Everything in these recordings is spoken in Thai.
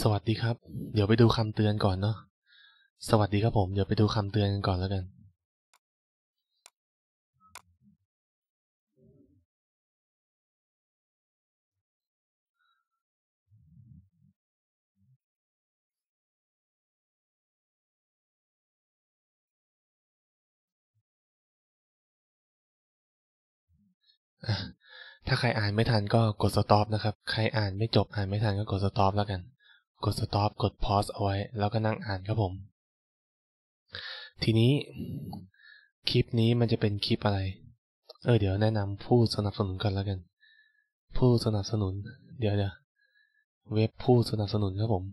สวัสดีครับ เดี๋ยวไปดูคำเตือนก่อนเนาะสวัสดีครับผมเดี๋ยวไปดูคำเตือนกันก่อนแล้วกันถ้าใครอ่านไม่ทันก็กดสต็อปนะครับใครอ่าน ไม่จบอ่านไม่ทันก็กดสต็อปแล้วกันกดสต็อปกดพอยส์เอาไว้ แล้วก็นั่งอ่านครับผม ทีนี้คลิปนี้มันจะเป็นคลิปอะไร เออเดี๋ยวแนะนำผู้สนับสนุนกันแล้วกัน ผู้สนับสนุน เดี๋ยวเดี๋ยวเว็บผู้สนับสนุนครับผม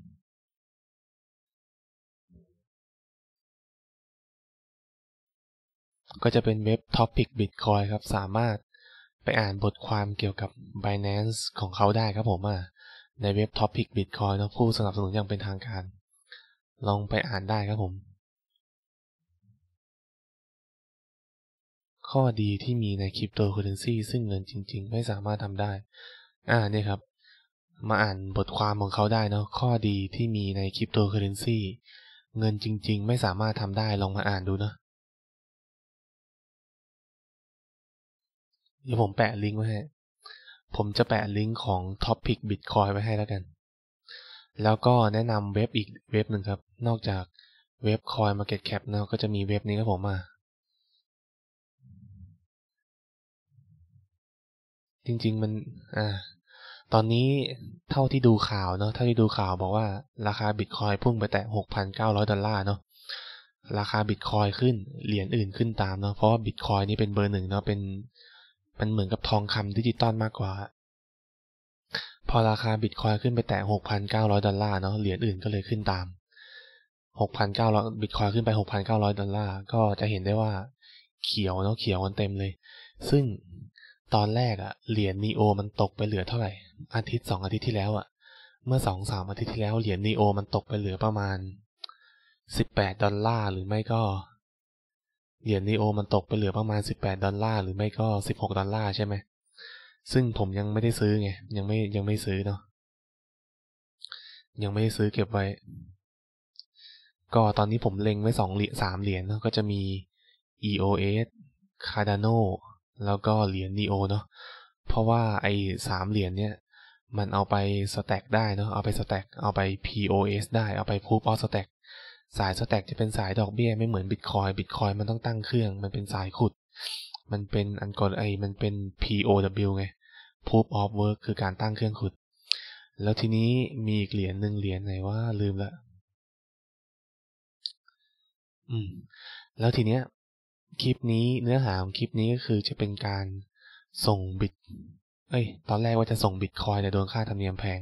ก็จะเป็นเว็บ Topic Bitcoin ครับสามารถไปอ่านบทความเกี่ยวกับ Binance ของเขาได้ครับผมอ่ะในเว็บ Topic Bitcoin นะผู้สนับสนุนอย่างเป็นทางการ ลองไปอ่านได้ครับผม ข้อดีที่มีในคริปโตเคอเรนซีซึ่งเงินจริงๆ ไม่สามารถทำได้ อ่านี่ครับ มาอ่านบทความของเขาได้เนาะข้อดีที่มีในคริปโตเคอเรนซีเงินจริงๆ ไม่สามารถทำได้ลองมาอ่านดูนะ เดี๋ยวผมแปะลิงก์ไว้ให้ผมจะแปะลิงก์ของ Topic Bitcoin ไว้ให้แล้วกัน แล้วก็แนะนำเว็บอีกเว็บหนึ่งครับ นอกจากเว็บ Coin Market Cap นะก็จะมีเว็บนี้ครับผมมาจริงๆมันอ่า ตอนนี้เท่าที่ดูข่าวเนาะ เท่าที่ดูข่าวบอกว่าราคาบิตคอยพุ่งไปแตะ 6,900 ดอลลาร์เนาะ ราคาบิตคอยขึ้นเหรียญอื่นขึ้นตามเนาะ เพราะว่าบิตคอยนี่เป็นเบอร์หนึ่งเนาะเป็นมันเหมือนกับทองคำดิจิตอลมากกว่า พอราคาบิตคอยขึ้นไปแตะ 6,900 ดอลลาร์ เนาะ เหรียญอื่นก็เลยขึ้นตาม 6,900 บิตคอยขึ้นไป 6,900 ดอลลาร์ ก็จะเห็นได้ว่า เขียวเนาะเขียวกันเต็มเลย ซึ่งตอนแรกอะ เหรียญนีโอมันตกไปเหลือเท่าไหร่ อาทิตย์สองอาทิตย์ที่แล้วอะ เมื่อสองสามอาทิตย์ที่แล้วเหรียญนีโอมันตกไปเหลือประมาณ 18ดดอลลาร์หรือไม่ก็เหรียญนีโอมันตกไปเหลือประมาณ 18 ดอลลาร์ หรือไม่ก็ 16 ดอลลาร์ ใช่ไหมซึ่งผมยังไม่ได้ซื้อไง ยังไม่ยังไม่ซื้อเนาะ ยังไม่ได้ซื้อเก็บไว้ ก็ตอนนี้ผมเล็งไว้สองเหรียญสามเหรียญเนาะ ก็จะมี EOS Cardano แล้วก็เหรียญ NEO เนาะ เพราะว่าไอ้สามเหรียญเนี่ย มันเอาไปสแต็กได้เนาะ เอาไปสแต็กเอาไป POS ได้ เอาไป Proof of Stack สายสแต็กจะเป็นสายดอกเบี้ยไม่เหมือนบิตคอยบิตคอยมันต้องตั้งเครื่อง มันเป็นสายขุด มันเป็นอันก่อนไอมันเป็น POW ไง Proof of Work คือการตั้งเครื่องขุด แล้วทีนี้มีอีกเหรียญหนึ่งเหรียญไหนว่าลืมละอืมแล้วทีเนี้ยคลิปนี้เนื้อหาของคลิปนี้ก็คือจะเป็นการส่งบิตเอ้ยตอนแรกว่าจะส่งบิตคอยแต่โดนค่าธรรมเนียมแพง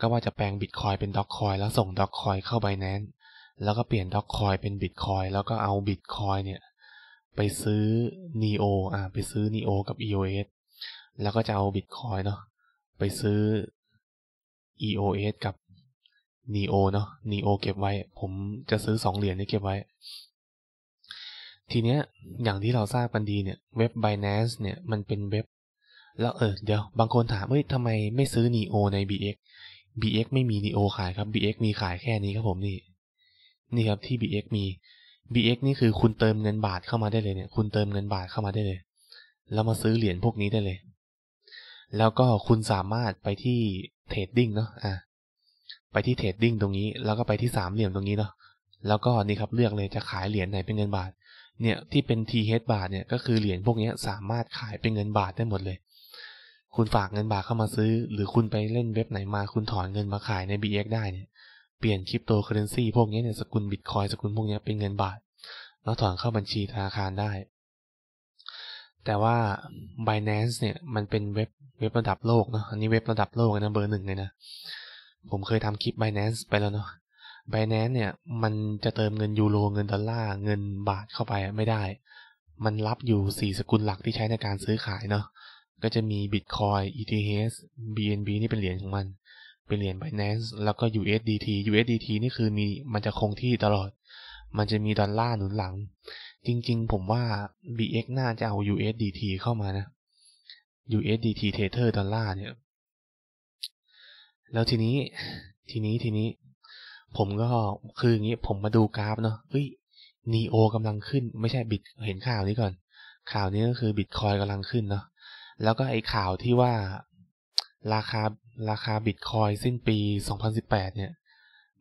ก็ว่าจะแปลงบิตคอยเป็นด็อกคอยแล้วส่งด็อกคอยเข้าไปแนนแล้วก็เปลี่ยนด็อกคอยเป็นบิตคอยแล้วก็เอาบิตคอยเนี่ยไปซื้อ NEO อ่าไปซื้อ NEO กับ EOS แล้วก็จะเอาบิตคอยเนาะไปซื้อ EOS กับ NEO เนาะ NEO เก็บไว้ผมจะซื้อสองเหรียญนี้เก็บไว้ ทีเนี้ยอย่างที่เราทราบกันดีเนี่ย เว็บ Binance เนี่ยมันเป็นเว็บแล้วเออเดี๋ยวบางคนถามเฮ้ยทำไมไม่ซื้อ NEO ใน BX BX ไม่มี NEO ขายครับ BX มีขายแค่นี้ครับผมนี่นี่ครับที่ bx มี bx นี่คือคุณเติมเงินบาทเข้ามาได้เลยเนี่ยคุณเติมเงินบาทเข้ามาได้เลย แล้วมาซื้อเหรียญพวกนี้ได้เลยแล้วก็คุณสามารถไปที่เทรดดิ้งเนาะอ่ะไปที่เทรดดิ้งตรงนี้ แล้วก็ไปที่สามเหลี่ยมตรงนี้เนาะแล้วก็นี่ครับเลือกเลยจะขายเหรียญไหนเป็นเงินบาทเนี่ยที่เป็น TH บาทเนี่ยก็คือเหรียญพวกนี้สามารถขายเป็นเงินบาทได้หมดเลย คุณฝากเงินบาทเข้ามาซื้อ หรือคุณไปเล่นเว็บไหนมา คุณถอนเงินมาขายใน BX ได้เนี่ยเปลี่ยนคริปโตเคอเรนซีพวกนี้เนี่ยสกุลบิตคอยสกุลพวกนี้เป็นเงินบาท แล้วถอนเข้าบัญชีธนาคารได้ แต่ว่า Binance เนี่ยมันเป็นเว็บเว็บระดับโลกเนาะอันนี้เว็บระดับโลกนะเบอร์หนึ่งเลยนะ ผมเคยทำคลิป Binance ไปแล้วเนาะ Binance เนี่ยมันจะเติมเงินยูโรเงินดอลลาร์เงินบาทเข้าไปไม่ได้ มันรับอยู่ 4 สกุลหลักที่ใช้ในการซื้อขายเนาะก็จะมี Bitcoin ETH BNB นี่เป็นเหรียญของมันปเหรียญ Binance แล้วก็ USDT USDT นี่คือมี มันจะคงที่ตลอด มันจะมีดอลลาร์หนุนหลัง จริง ๆ ผมว่า BX น่าจะเอา USDT เข้ามานะ USDT Tether ดอลลาร์เนี่ยแล้วทีนี้ทีนี้ทีนี้ผมก็คืออย่างนี้ ผมมาดูกราฟ เนาะเฮ้ย NEO กำลังขึ้นไม่ใช่บิตเห็นข่าวนี้ก่อน ข่าวนี้ก็คือบิตคอยกำลังขึ้นเนาะแล้วก็ไอข่าวที่ว่าราคาราคาบิตคอยสิ้นปี 2018 เนี่ย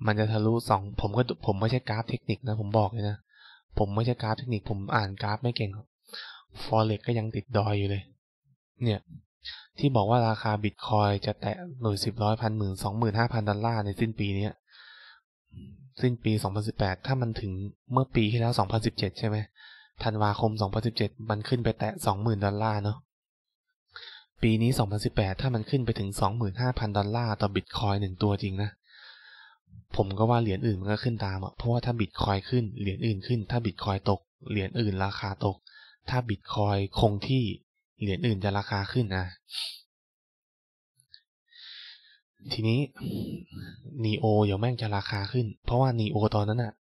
มันจะทะลุสอง ผมก็ผมไม่ใช่กราฟเทคนิคนะ ผมบอกเลยนะ ผมไม่ใช่กราฟเทคนิค ผมอ่านกราฟไม่เก่งฟอเร็กก็ยังติดดอยอยู่เลย เนี่ย ที่บอกว่าราคาบิตคอยจะแตะหน่วยสิบร้อยพันหมื่นสองหมื่นห้าพันดอลลาร์ในสิ้นปีเนี้ยสิ้นปี 2018 ถ้ามันถึงเมื่อปีที่แล้ว 2017 ใช่ไหมธันวาคม 2017 มันขึ้นไปแตะ 20,000 ดอลลาร์เนาะปีนี้2018 ถ้ามันขึ้นไปถึง25,000ดอลลาร์ต่อบิตคอยหนึ่งตัวจริงนะ ผมก็ว่าเหรียญอื่นมันก็ขึ้นตามอ่ะเพราะว่าถ้าบิตคอยขึ้นเหรียญอื่นขึ้นถ้าบิตคอยตก เหรียญอื่นราคาตก ถ้าบิตคอยคงที่เหรียญอื่นจะราคาขึ้นนะ ทีนี้นีโอเดี๋ยวแม่งจะราคาขึ้น เพราะว่านีโอตอนนั้นอะ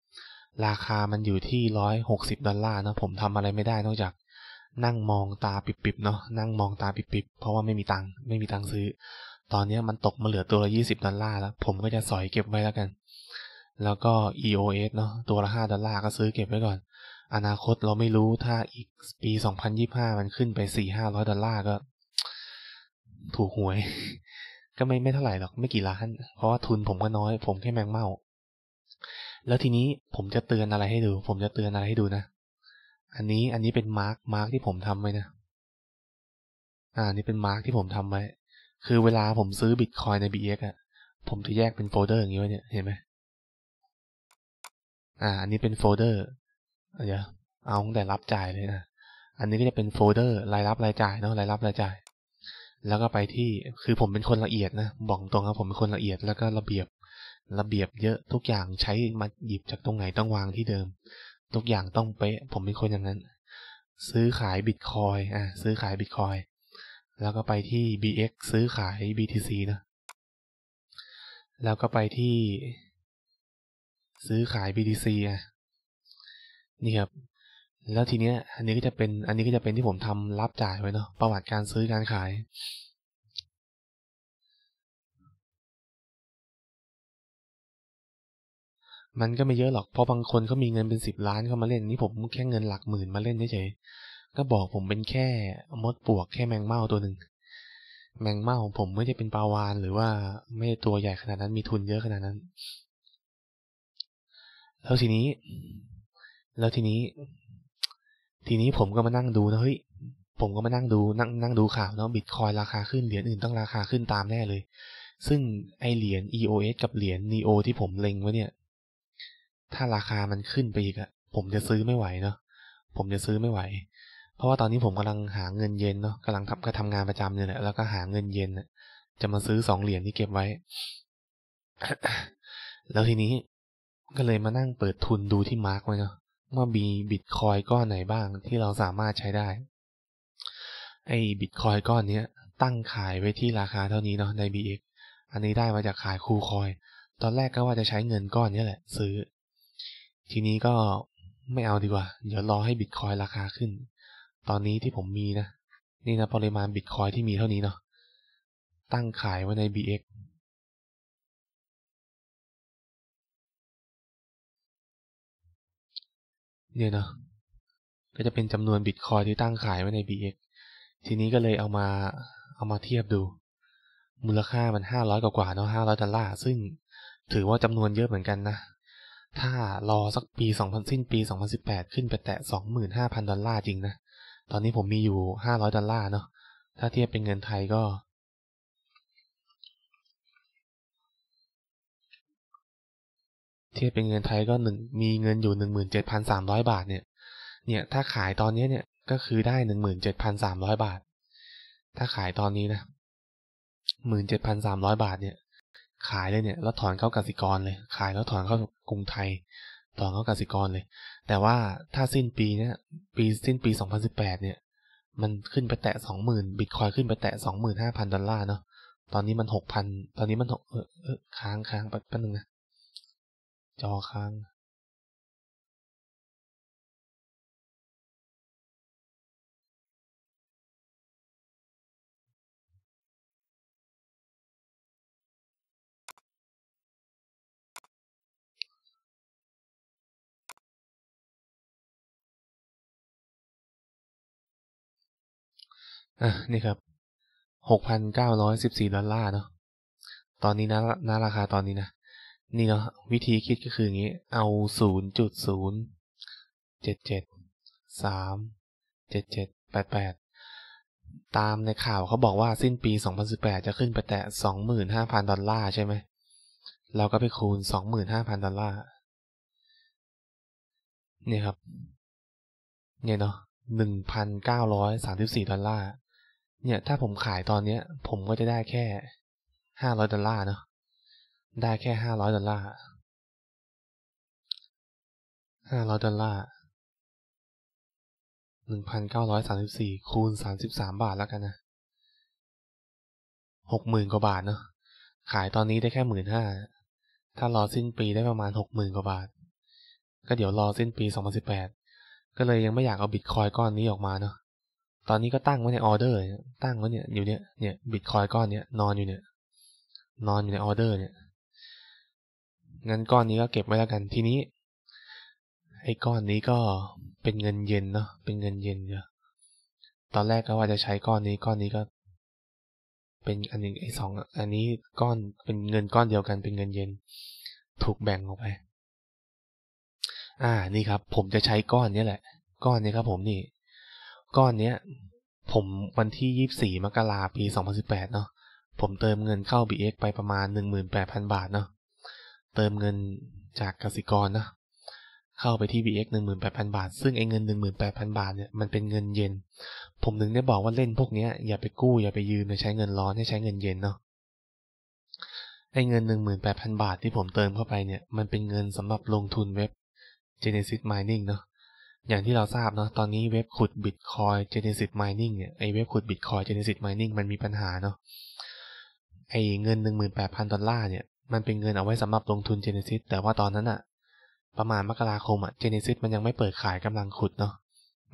ราคามันอยู่ที่160ดอลลาร์นะผมทำอะไรไม่ได้นอกจากนั่งมองตาปิบๆเนาะนั่งมองตาปิบๆเพราะว่าไม่มีตังค์ไม่มีตังค์ซื้อ ตอนนี้มันตกมาเหลือตัวละยี่สิบดอลลาร์แล้ว ผมก็จะสอยเก็บไว้แล้วกัน แล้วก็ EOS เนาะตัวละห้าดอลลาร์ก็ซื้อเก็บไว้ก่อน อนาคตเราไม่รู้ถ้าอีกปีสองพันยี่ห้ามันขึ้นไปสี่ห้าร้อยดอลลาร์ก็ถูกหวย ก็ไม่ไม่เท่าไหร่หรอกไม่กี่ล้าน เพราะว่าทุนผมก็น้อย ผมแค่แมงเม่า แล้วทีนี้ผมจะเตือนอะไรให้ดูผมจะเตือนอะไรให้ดูนะอันนี้อันนี้เป็นมาร์กมาร์กที่ผมทำไว้นะ อ่านี่เป็นมาร์กที่ผม ทำไว้คือเวลาผมซื้อบิตคอยในบีเอ็ก่ะผมจะแยกเป็นโฟลเดอร์อย่างนี้ไว้เนี่ยเห็นไหมอ่า อันนี้เป็นโฟลเดอร์เดี๋ยวเอาแต่รับจ่ายเลยนะอันนี้ก็จะเป็นโฟลเดอร์รายรับรายจ่ายเนาะรายรับรายจ่าย แล้วก็ไปที่ คือผมเป็นคนละเอียดนะบอกตรงครับผมเป็นคนละเอียดแล้วก็ระเบียบระเบียบเยอะทุกอย่างใช้มาหยิบจากตรงไหนต้องวางที่เดิมทุกอย่างต้องเป๊ะ ผมเป็นคนอย่างนั้น ซื้อขายบิตคอยอ่ะซื้อขายบิตคอยแล้วก็ไปที่ BX ซื้อขาย BTC นะแล้วก็ไปที่ซื้อขาย BTC อ่ะนี่ครับ แล้วทีเนี้ยอันนี้ก็จะเป็นอันนี้ก็จะเป็นที่ผมทำรับจ่ายไว้เนาะประวัติการซื้อการขายมันก็ไม่เยอะหรอก เพราะบางคนเขามีเงินเป็นสิบล้านเข้ามาเล่น นี่ผมแค่เงินหลักหมื่นมาเล่นเฉยๆก็บอกผมเป็นแค่ มดปวกแค่แมงเม่าตัวหนึ่ง แมงเม่าของผมไม่ได้เป็นปลาวานหรือว่าไม่ตัวใหญ่ขนาดนั้น มีทุนเยอะขนาดนั้น แล้วทีนี้ แล้วทีนี้ ทีนี้ผมก็มานั่งดูนะเฮ้ย ผมก็มานั่งดูนั่งนั่งดูข่าวเนาะบิตคอยราคาขึ้นเหรียญอื่นต้องราคาขึ้นตามแน่เลย ซึ่งไอเหรียญ EOS กับเหรียญ NEO ที่ผมเล็งไว้เนี่ยถ้าราคามันขึ้นไปอีกอะผมจะซื้อไม่ไหวเนาะ ผมจะซื้อไม่ไหว เพราะว่าตอนนี้ผมกำลังหาเงินเย็นเนาะกำลังทำก็ทำงานประจำเนี่ยแหละ แล้วก็หาเงินเย็นจะมาซื้อสองเหรียญที่เก็บไว้ แล้วทีนี้ ก็เลยมานั่งเปิดทุนดูที่มาร์กไว้เนาะว่ามีบิตคอยก้อนไหนบ้าง ที่เราสามารถใช้ได้ ไอ้ บิตคอยก้อนเนี้ยตั้งขายไว้ที่ราคาเท่านี้เนาะใน BX อันนี้ได้มาจากขายคูคอย ตอนแรกก็ว่าจะใช้เงินก้อนนี้แหละซื้อทีนี้ก็ไม่เอาดีกว่า เดี๋ยวรอให้บิตคอยราคาขึ้น ตอนนี้ที่ผมมีนะ นี่นะปริมาณบิตคอยที่มีเท่านี้เนาะ ตั้งขายไว้ใน BX เนี่ยเนาะก็จะเป็นจำนวนบิตคอยที่ตั้งขายไว้ใน BX ทีนี้ก็เลยเอามา เอามาเทียบดู มูลค่ามันห้าร้อยกว่าเนาะห้าร้อยดอลลาร์ ซึ่งถือว่าจำนวนเยอะเหมือนกันนะถ้ารอสักปี2000สิ้นปี2018ขึ้นไปแตะ25,000ดอลลาร์จริงนะ ตอนนี้ผมมีอยู่500ดอลลาร์เนาะ ถ้าเทียบเป็นเงินไทยก็ เทียบเป็นเงินไทยก็หนึ่งมีเงินอยู่17,300บาทเนี่ย เนี่ย ถ้าขายตอนนี้เนี่ยก็คือได้17,300บาท ถ้าขายตอนนี้นะ17,300บาทเนี่ยขายเลยเนี่ยแล้วถอนเข้ากสิกรเลยขาย แล้วถอนเข้ากรุงไทยถอนเข้ากสิกรเลย แต่ว่าถ้าสิ้นปีเนี่ยปีสิ้นปี2018เนี่ยมันขึ้นไปแตะ20,000บิตคอยขึ้นไปแตะ25,000ดอลลาร์เนาะตอนนี้มัน6,000ตอนนี้มันหกเออค้างค้างแป๊บนึงนะจอค้างอ่ะ นี่ครับ หกพันเก้าร้อยสิบสี่ดอลลาร์เนาะ ตอนนี้นะนะราคาตอนนี้นะ นี่เนาะวิธีคิดก็คืออย่างนี้ เอาศูนย์จุดศูนย์เจ็ดเจ็ดสามเจ็ดเจ็ดแปดแปดตามในข่าวเขาบอกว่าสิ้นปีสสองพันิบแปดจะขึ้นไปแตะ้าพันดอลลาร์ใช่ไหม เราก็ไปคูณสองหหมื่น้าพันดอลลาร์ นี่ครับเนาะหนึ่งพันเก้าร้อยสสามิบสี่ดอลลาร์เนี่ยถ้าผมขายตอนเนี้ย ผมก็จะได้แค่ ห้าร้อยดอลลาร์เนาะได้แค่ห้าร้อยดอลลาร์ห้าร้อยดอลลาร์หนึ่งพันเก้าร้อยสามสิบสี่คูณสามสิบสามบาทแล้วกันนะหกหมื่นกว่าบาทเนาะขายตอนนี้ได้แค่หมื่นห้า ถ้ารอสิ้นปีได้ประมาณหกหมื่นกว่าบาท ก็เดี๋ยวรอสิ้นปีสองพันสิบแปด ก็เลยยังไม่อยากเอาบิตคอยก้อนนี้ออกมาเนาะตอนนี้ก็ตั้งไว้ในออเดอร์ตั้งไว้เนี่ยอยู่เนี่ยเนี่ย บิตคอยก้อนเนี่ยนอนอยู่เนี่ยนอนอยู่ในออเดอร์ เนี่ยงั้นก้อนนี้ก็เก็บไว้แล้วกันทีนี้ไอ้ก้อนนี้ก็เป็นเงินเย็นเนาะเป็นเงินเย็นเนาะตอนแรกก็ว่าจะใช้ก้อนนี้ก้อนนี้ก็ เป็นอันนีงไอ้สองอันนี้ก้อนเป็นเงินก้อนเดียวกัน เป็นเงินเย็น ถูกแบ่งออกไป อ่า นี่ครับ ผมจะใช้ก้อนนี้แหละ ก้อนนี้ครับ ผมนี่ก้อนเนี้ยผมวันที่ยี่สี่มกราปีสองพันสิบแปดเนาะ ผมเติมเงินเข้า BX ไปประมาณหนึ่งหมื่นแปดพันบาทเนาะ เติมเงินจากกสิกรนะเข้าไปที่ BX 18,000 บาท ซึ่งไอ้เงิน18,000บาทเนี่ย มันเป็นเงินเย็น ผมถึงได้บอกว่าเล่นพวกเนี้ยอย่าไปกู้อย่าไปยืมอย่าใช้เงินร้อนให้ใช้เงินเย็นเนาะ ไอ้เงิน 18,000 บาทที่ผมเติมเข้าไปเนี่ย มันเป็นเงินสำหรับลงทุนเว็บ Genesis Mining เนาะอย่างที่เราทราบเนาะ ตอนนี้เว็บขุด Bitcoin Genesis Mining เนี่ยไอเว็บขุด Bitcoin Genesis Mining มันมีปัญหาเนาะไอเงิน 18,000 ดอลลาร์เนี่ย มันเป็นเงินเอาไว้สำหรับลงทุน Genesis แต่ว่าตอนนั้นอะประมาณมกราคมอะเจเนซิสมันยังไม่เปิดขายกำลังขุดเนาะ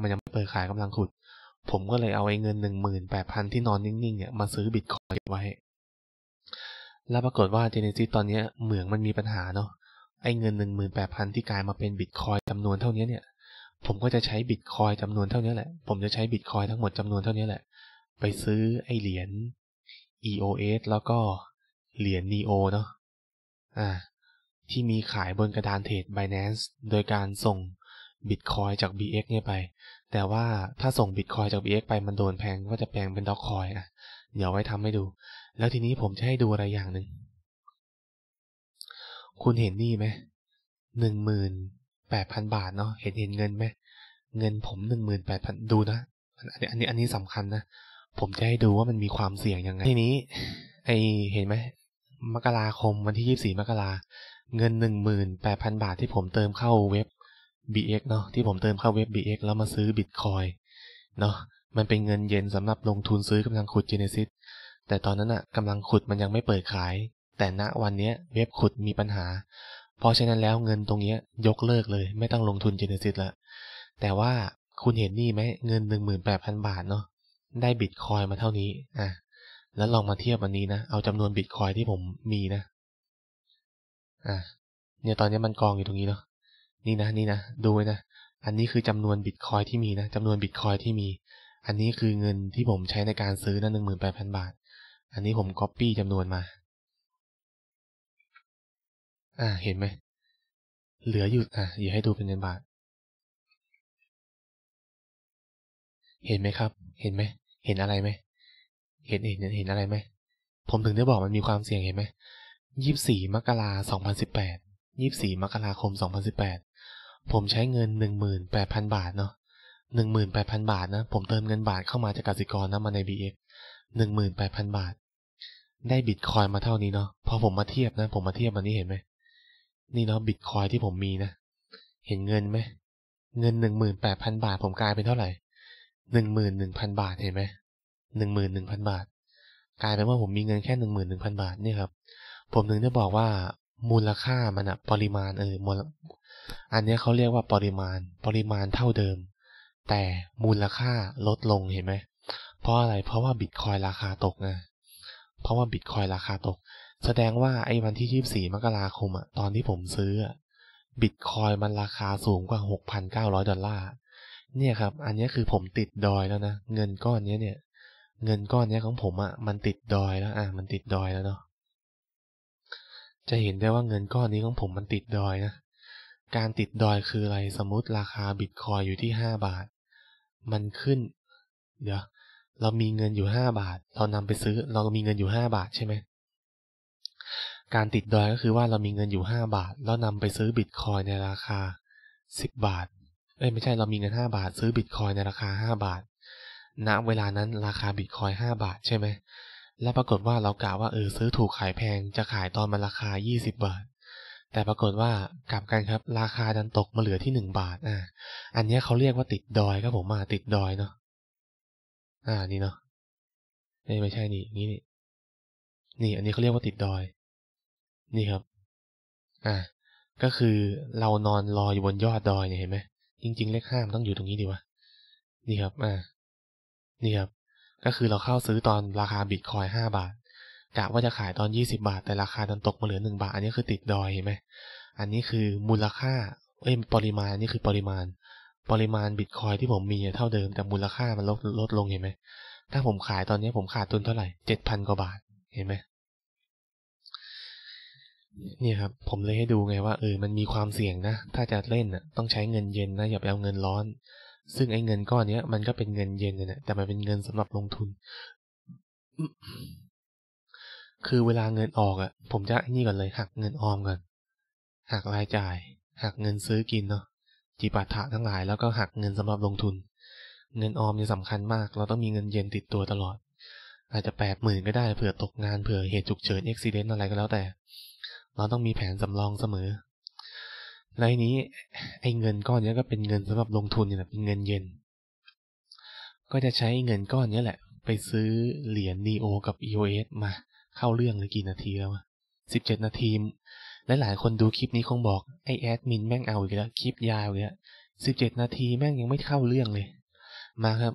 มันยังไม่เปิดขายกำลังขุด ผมก็เลยเอาไอ้เงินหนึ่งหมื่นแปดพันที่นอนนิ่งๆเนี่ย มาซื้อบิตคอยไว้ แล้วปรากฏว่าเจเนซิสตอนนี้เหมืองมันมีปัญหาเนาะ ไอ้เงินหนึ่งหมื่นแปดพันที่กลายมาเป็นบิตคอยจำนวนเท่านี้เนี่ยผมก็จะใช้บิตคอยจำนวนเท่านี้แหละ ผมจะใช้บิตคอยทั้งหมดจำนวนเท่านี้แหละ ไปซื้อไอเหรียญ EOS แล้วก็ เหรียญ NEO เนาะอ่า ที่มีขายบนกระดานเทรด Binance โดยการส่งบิตคอยจาก BX เนี่ยไป แต่ว่าถ้าส่งบิตคอยจาก BX ไป มันโดนแพงก็จะแปลงเป็นด็อกคอยอ่ะ เดี๋ยวไว้ทำให้ดู แล้วทีนี้ผมจะให้ดูอะไรอย่างหนึ่ง คุณเห็นนี่ไหม หนึ่งหมื่นแปดพันบาทเนาะเห็นเห็นเงินไหม เงินผมหนึ่งหมื่นแปดพันดูนะ อันนี้อันนี้อันนี้สำคัญนะ ผมจะให้ดูว่ามันมีความเสี่ยงยังไง ทีนี้ไอเห็นไหม มกราคมวันที่ยี่สี่มกราเงินหนึ่งหมื่นแปดพันบาทที่ผมเติมเข้าเว็บ BX เนาะ ที่ผมเติมเข้าเว็บ BX แล้วมาซื้อบิตคอยเนาะ มันเป็นเงินเย็นสำหรับลงทุนซื้อกำลังขุดเจเนซิสแต่ตอนนั้นอะกำลังขุดมันยังไม่เปิดขาย แต่ณวันเนี้ย เว็บขุดมีปัญหาพราะฉะนั้นแล้วเงินตรงเนี้ย ยกเลิกเลย ไม่ต้องลงทุนเจเนซิสละแต่ว่าคุณเห็นนี่ไหมเงินหนึ่งหมื่นแปดพันบาทเนาะได้บิตคอยมาเท่านี้อ่ะแล้วลองมาเทียบวันนี้นะเอาจำนวนบิตคอยที่ผมมีนะอ่ะเนี่ยตอนนี้มันกองอยู่ตรงนี้เนาะนี่นะนี่นะดูไว้นะอันนี้คือจำนวนบิตคอยที่มีนะจำนวนบิตคอยที่มี อันนี้คือเงินที่ผมใช้ในการซื้อนะหนึ่งหมื่นแปดพันบาท อันนี้ผมก๊อปปี้จำนวนมาอ่าเห็นไหม เหลืออยู่อ่าอย่าให้ดูเป็นเงินบาท เห็นไหมครับ เห็นไหม เห็นอะไรไหมเห็นเห็นเห็นอะไรไหมผมถึงได้บอกมันมีความเสี่ยงเห็นไหมยี่สิบสี่มกราสองพันสิบแปดยี่สิบสี่มกราคมสองพันสิบแปดผมใช้เงินหนึ่งหมื่นแปดพันบาทเนาะหนึ่งหมื่นแปดพันบาทนะผมเติมเงินบาทเข้ามาจากกสิกรนะมาในบีเอ็กหนึ่งหมื่นแปดพันบาท ได้บิตคอยมาเท่านี้เนาะพอผมมาเทียบนะ ผมมาเทียบมันนี่เห็นไหมนี่เนาะบิตคอยที่ผมมีนะเห็นเงินไหมเงินหนึ่งหมื่นแปดพันบาทผมกลายเป็นเท่าไหร่หนึ่งหมื่นหนึ่งพันบาทเห็นไหมหนึ่งหมื่นหนึ่งพันบาท กลายเป็นว่าผมมีเงินแค่หนึ่งหมื่นหนึ่งพันบาทนี่ครับ ผมถึงได้บอกว่ามูลค่า มันอะปริมาณเออมูลอันนี้เขาเรียกว่าปริมาณปริมาณเท่าเดิม แต่มูลค่าลดลงเห็นไหม เพราะอะไรเพราะว่าบิตคอยราคาตกไงเพราะว่าบิตคอยราคาตกแสดงว่าไอ้วันที่2ี่สี่มกราคมอะตอนที่ผมซื้อบิตคอยมันราคาสูงกว่าหกพันเก้าร้อยดอลลาร์เนี่ยครับ อันนี้คือผมติดดอยแล้วนะเงินก้อนนี้เนี่ยเงินก้อนนี้ของผมอะมันติดดอยแล้วอ่ะมันติดดอยแล้วเนาะจะเห็นได้ว่าเงินก้อนนี้ของผมมันติดดอยนะ การติดดอยคืออะไรสมมติราคาบิตคอยอยู่ที่ห้าบาท มันขึ้น เดี๋ยว เรามีเงินอยู่ห้าบาทเรานำไปซื้อ เรามีเงินอยู่ห้าบาทใช่ไหมการติดดอยก็คือว่าเรามีเงินอยู่ 5 บาท แล้วนำไปซื้อบิตคอยในราคา10บาทเอ้ยไม่ใช่เรามีเงิน5บาท ซื้อบิตคอยในราคา5บาท ณเวลานั้นราคาบิตคอย5บาท ใช่ไหม และปรากฏว่าเรากะว่าเออซื้อถูกขายแพงจะขายตอนมันราคา 20 บาท แต่ปรากฏว่ากลับกันครับราคาดันตกมาเหลือที่ 1 บาท อ่ะ อันนี้เขาเรียกว่าติดดอยครับผมมาติดดอยเนาะอ่านี่เนาะนี่ไม่ใช่นี่นี่ นี่ อันนี้เขาเรียกว่าติดดอยนี่ครับ อ่า ก็คือเรานอนรออยู่บนยอดดอยเนี่ยเห็นไหมจริงๆ เลขห้ามต้องอยู่ตรงนี้ดีวะนี่ครับ อ่า นี่ครับ ก็คือเราเข้าซื้อตอนราคาบิตคอยห้าบาท กะว่าจะขายตอนยี่สิบาท แต่ราคาตันตกมาเหลือหนึ่งบาท อันนี้คือติดดอยเห็นไหมอันนี้คือมูลค่าเอ้ย ปริมาณนี่คือปริมาณ ปริมาณบิตคอยที่ผมมีเท่าเดิม แต่มูลค่ามันลดลดลงเห็นไหม ถ้าผมขายตอนนี้ ผมขาดทุนเท่าไหร่ เจ็ดพันกว่าบาท เห็นไหมนี่ครับ ผมเลยให้ดูไงว่า เออมันมีความเสี่ยงนะถ้าจะเล่นอ่ะ ต้องใช้เงินเย็นนะอย่าไปเอาเงินร้อน ซึ่งไอ้เงินก้อนเนี้ยมันก็เป็นเงินเย็นนะแต่มันเป็นเงินสำหรับลงทุน คือเวลาเงินออกอ่ะ ผมจะนี่ก่อนเลยหักเงินออมก่อนหักรายจ่าย หักเงินซื้อกินเนาะจีปาถะทั้งหลายแล้วก็หักเงินสำหรับลงทุน เงินออมเนี่ยสำคัญมาก เราต้องมีเงินเย็นติดตัวตลอด อาจจะแปดหมื่นก็ได้เผื่อตกงานเผื่อเหตุฉุกเฉินอุบิเหตุอะไรก็แล้วแต่เราต้องมีแผนสำรองเสมอไลนี้ ไอ้เงินก้อนนี้ก็เป็นเงินสำหรับลงทุนเนี่ยเป็นเงินเย็น ก็จะใช้เงินก้อนนี้แหละ ไปซื้อเหรียญ NEO กับ EOS มา เข้าเรื่องเลยกี่นาทีแล้วสิบเจ็ดนาทีและหลายคนดูคลิปนี้คงบอกไอแอดมินแม่งเอาอีกแล้วคลิปยาวเลยสิบเจ็ดนาทีแม่งยังไม่เข้าเรื่องเลย มาครับ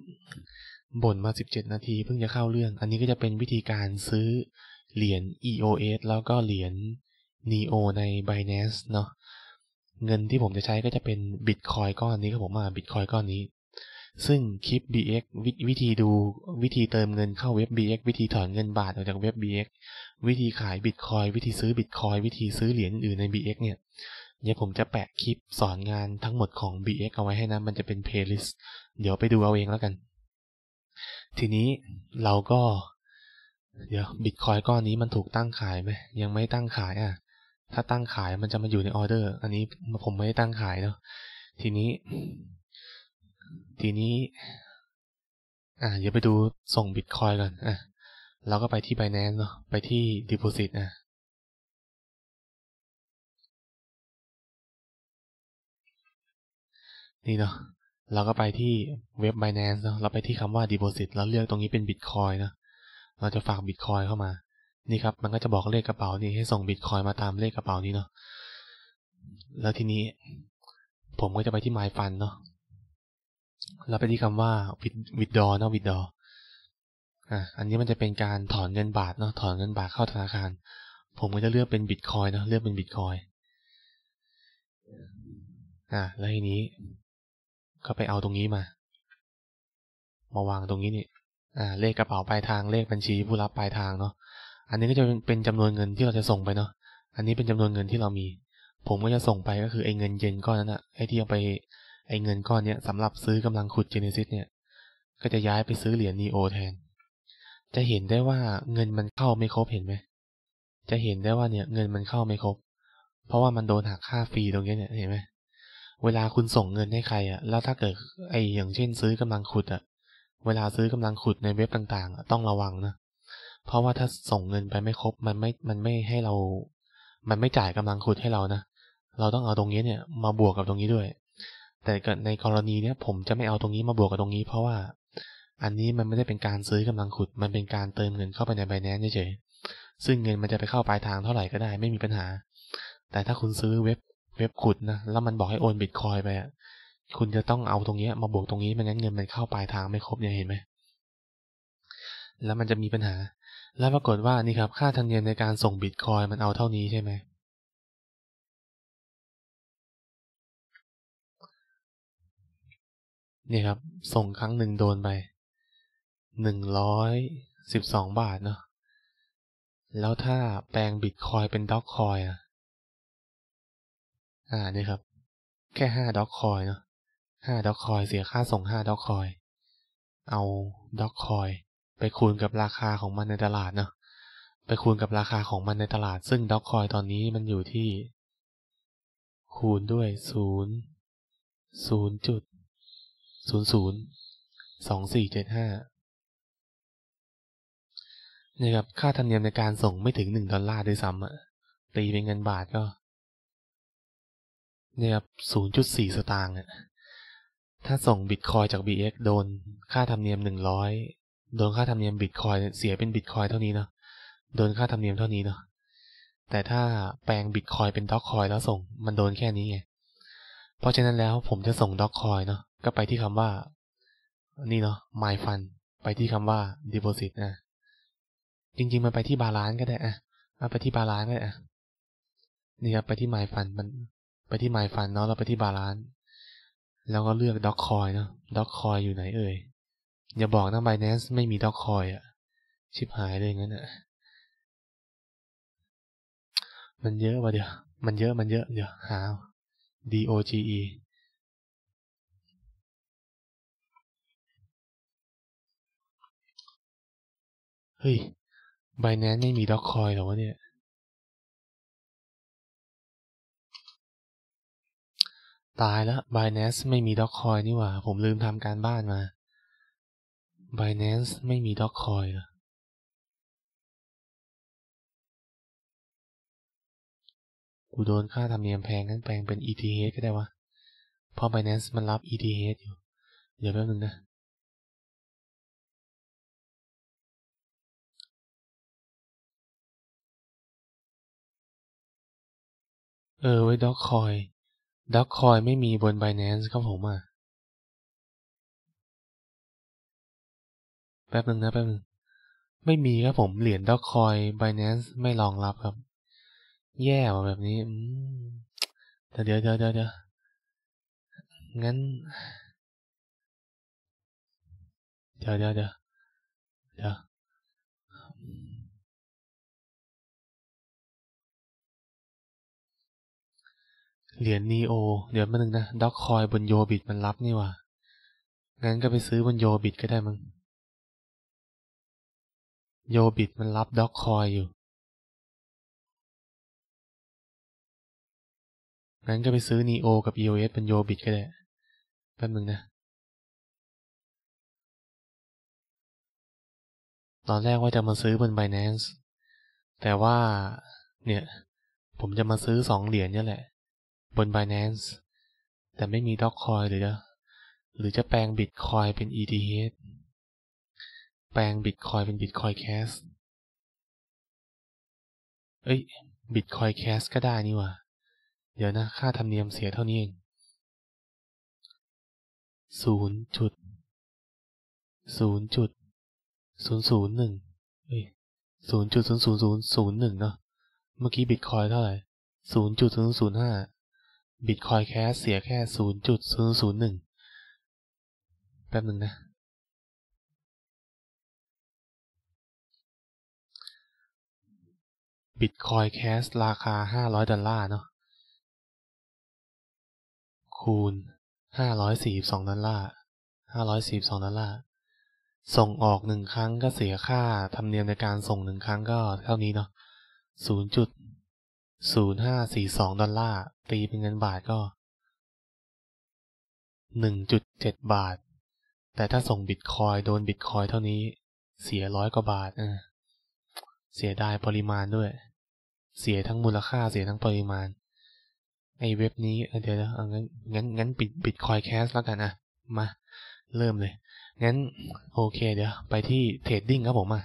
บ่นมาสิบเจ็ดนาทีเพิ่งจะเข้าเรื่อง อันนี้ก็จะเป็นวิธีการซื้อเหรียญ EOS แล้วก็เหรียญ Neo ใน Binance เนาะเงินที่ผมจะใช้ก็จะเป็น Bitcoin ก้อนนี้ครับผมม่า Bitcoin ก้อนนี้ ซึ่งคลิป BX ววิธีดูวิธีเติมเงินเข้าเว็บ BX วิธีถอนเงินบาทออกจากเว็บ BX วิธีขาย Bitcoin วิธีซื้อ Bitcoin วิธีซื้อเหรียญอื่นใน BX เนี่ยเดี๋ยวผมจะแปะคลิปสอนงานทั้งหมดของ BX เอาไว้ให้นะมันจะเป็นเพลย์ลิสต์เดี๋ยวไปดูเอาเองแล้วกัน ทีนี้เราก็เดี๋ยวบิตคอยก้อนนี้มันถูกตั้งขายไหมยังไม่ตั้งขายอ่ะถ้าตั้งขายมันจะมาอยู่ในออเดอร์ อันนี้ผมไม่ได้ตั้งขายเนาะ ทีนี้ ทีนี้ อ่า เดี๋ยวไปดูส่งบิตคอยก่อน อ่ะ เราก็ไปที่ Binance เนาะไปที่ Deposit อ่ะ นี่เนาะ เราก็ไปที่เว็บ Binance เนาะเราไปที่คำว่า Deposit แล้วเลือกตรงนี้เป็น Bitcoin นะเราจะฝาก Bitcoin เข้ามานี่ครับ มันก็จะบอกเลขกระเป๋านี่ให้ส่งบิตคอยมาตามเลขกระเป๋านี้เนาะแล้วทีนี้ ผมก็จะไปที่ไมล์ฟันเนาะแล้วไปที่คำว่าวิดวิดดอเนาะวิดดออ่ะอันนี้มันจะเป็นการถอนเงินบาทเนาะถอนเงินบาทเข้าธนาคารผมก็จะเลือกเป็นบิตคอยเนาะเลือกเป็นบิตคอยอ่ะแล้วทีนี้ก็ไปเอาตรงนี้มา มาวางตรงนี้นี่อ่า เลขกระเป๋าปลายทางเลขบัญชีผู้รับปลายทางเนาะอันนี้ก็จะเป็นจำนวนเงินที่เราจะส่งไปเนาะ อันนี้เป็นจำนวนเงินที่เรามี ผมก็จะส่งไปก็คือไอ้เงินเย็นก้อนนั้นอะไอ้ที่เอาไป ไอ้เงินก้อนเนี้ยสำหรับซื้อกำลังขุดเจเนซิสเนี่ย ก็จะย้ายไปซื้อเหรียญนีโอแทน จะเห็นได้ว่าเงินมันเข้าไม่ครบเห็นไหม จะเห็นได้ว่าเนี่ย เงินมันเข้าไม่ครบเพราะว่ามันโดนหักค่าฟรีตรงนี้เนี่ยเห็นไหมเวลาคุณส่งเงินให้ใครอะแล้วถ้าเกิดไออย่างเช่น ซื้อกำลังขุดอะเวลาซื้อกำลังขุดในเว็บต่าง ๆ ต้องระวังนะเพราะว่าถ้าส่งเงินไปไม่ครบมันไม่ มันไม่ให้เรา มันไม่จ่ายกำลังขุดให้เรานะ เราต้องเอาตรงนี้เนี่ยมาบวกกับตรงนี้ด้วย แต่ในกรณีเนี้ยผมจะไม่เอาตรงนี้มาบวกกับตรงนี้ เพราะว่า อันนี้มันไม่ได้เป็นการซื้อกำลังขุด มันเป็นการเติมเงินเข้าไปในใบแนนซ์เฉยๆ ซึ่งเงินมันจะไปเข้าปลายทางเท่าไหร่ก็ได้ไม่มีปัญหา แต่ถ้าคุณซื้อเว็บ เว็บขุดนะแล้วมันบอกให้โอนบิตคอยไปอ่ะคุณจะต้องเอาตรงนี้มาบวกตรงนี้ไม่งั้นเงินมันเข้าปลายทางไม่ครบเนี่ยเห็นไหม แล้วมันจะมีปัญหาแล้วปรากฏว่านี่ครับ ค่าธรรมเนียมในการส่งบิตคอยมันเอาเท่านี้ใช่ไหมนี่ครับ ส่งครั้งหนึ่งโดนไปหนึ่งร้อยสิบสองบาทเนาะ แล้วถ้าแปลงบิตคอยเป็นด็อกคอยอ่ะ อ่านี่ครับ แค่ห้าด็อกคอยเนาะห้าด็อกคอยเสียค่าส่งห้าด็อกคอยเอาด็อกคอยไปคูณกับราคาของมันในตลาดเนาะ ไปคูณกับราคาของมันในตลาด ซึ่งด็อกคอยตอนนี้มันอยู่ที่ คูณด้วยศูนย์ศูนย์จุดศูนย์ศูนย์สองสี่เจ็ดห้าครับ ค่าธรรมเนียมในการส่งไม่ถึงหนึ่งดอลลาร์ด้วยซ้ำอะตีเป็นเงินบาทก็นี่ครับศูนย์จุดสี่สตางค์อะถ้าส่งบิตคอยจาก BX โดน ค่าธรรมเนียมหนึ่งร้อยโดนค่าธรรมเนียมบิตคอยเสียเป็นบิตคอยเท่านี้เนาะโดนค่าธรรมเนียมเท่านี้เนาะแต่ถ้าแปลงบิตคอยเป็นด็อกคอยแล้วส่งมันโดนแค่นี้ไง เพราะฉะนั้นแล้วผมจะส่งด็อกคอยเนาะ ก็ไปที่คำว่า นี่เนาะ my fund ไปที่คำว่า deposit นะจริงๆมันไปที่บาลานก็ได้อะเอาไปที่บาลานก็ได้อะนี่ครับไปที่ my fund มัน ไปที่ my fund เนาะ เราไปที่บาลาน แล้วก็เลือกด็อกคอยเนาะ ด็อกคอยอยู่ไหนเอ่ยอย่าบอกนะไบแนนซ์ไม่มีด็อกคอยอะชิบหายเลยงั้นอะมันเยอะว่ะเดี๋ยว มันเยอะมันเยอะ เดี๋ยว หา D O G E เฮ้ยไบแนนไม่มีด็อกคอยหรอวะเนี่ย ตายแล้วบ i แ a น c ไม่มีด็อกคอยนี่หว่า ผมลืมทำการบ้านมา Binance ไม่มีด็อกคอยล่ะกูโดนค่าธรรมเนียมแพงงั้นแปลงเป็น ETH ก็ได้วะ เพราะ Binance มันรับ ETH อยู่ เดี๋ยวแป๊บนึงนะ เออไว้ด็อกคอยด็อกคอย ไม่มีบน Binance ครับผมอ่ะแป๊บนึงนะแป๊บนึงไม่มีครับผมเหรียญด็อกคอยบีแนนซ์ไม่รองรับครับ แย่ว่ะแบบนี้เดี๋ยวเดี๋ยวเดี๋ยวเดี๋ยวงั้นเดี๋ยวเดี๋ยวเดี๋ยวเดี๋ยวเหรียญนีโอเดี๋ยวมาหนึ่งนะด็อกคอยบนโยบิดมันรับนี่ว่ะงั้นก็ไปซื้อบนโยบิดก็ได้มั้งโยบิดมันรับด็อกคอยอยู่ งั้นก็ไปซื้อนีโอ กับ EOS เป็นโยบิดก็ได้แป๊บนึงนะ ตอนแรกว่าจะมาซื้อบน Binance แต่ว่า เนี่ย ผมจะมาซื้อสองเหรียญนี่แหละ บน Binance แต่ไม่มีด็อกคอยหรือหรือจะแปลงบิตคอยเป็น ETH แปลงบิตคอยเป็นบิตคอยแคสเอ้ยบิตคอยแคสก็ได้นี่วะเดี๋ยวนะ ค่าธรรมเนียมเสียเท่านี้เองศูนย์จุดศูนย์จุดศูนย์ศูนย์หนึ่งเอ้ยศูนย์จุดศูนย์ศูนย์ศูนย์ศูนย์หนึ่งเนาะ เมื่อกี้บิตคอยเท่าไหร่ศูนย์จุดศูนย์ศูนย์ห้าบิตคอยแคสเสียแค่ศูนย์จุดศูนย์ศูนย์หนึ่งแป๊บหนึ่งนะบิตคอยแคสราคาห้าร้อยดอลลาร์เนาะคูณห้าร้อยสี่สองดอลลาร์ห้าร้อยสี่สองดอลลาร์ส่งออกหนึ่งครั้งก็เสียค่าธรรมเนียมในการส่งหนึ่งครั้งก็เท่านี้เนาะศูนย์จุดศูนย์ห้าสี่สองดอลลาร์ตีเป็นเงินบาทก็หนึ่งจุดเจ็ดบาท แต่ถ้าส่งบิตคอยโดนบิตคอยเท่านี้เสียร้อยกว่าบาทเสียดายปริมาณด้วยเสียทั้งมูลค่าเสียทั้งปริมาณไอเว็บนี้เดี๋ยวนะงั้นงั้น งั้นปิดปิดคอยแคสแล้วกันนะมา เริ่มเลย งั้น โอเค เดี๋ยว ไปที่เทรดดิ้งครับผมอ่ะ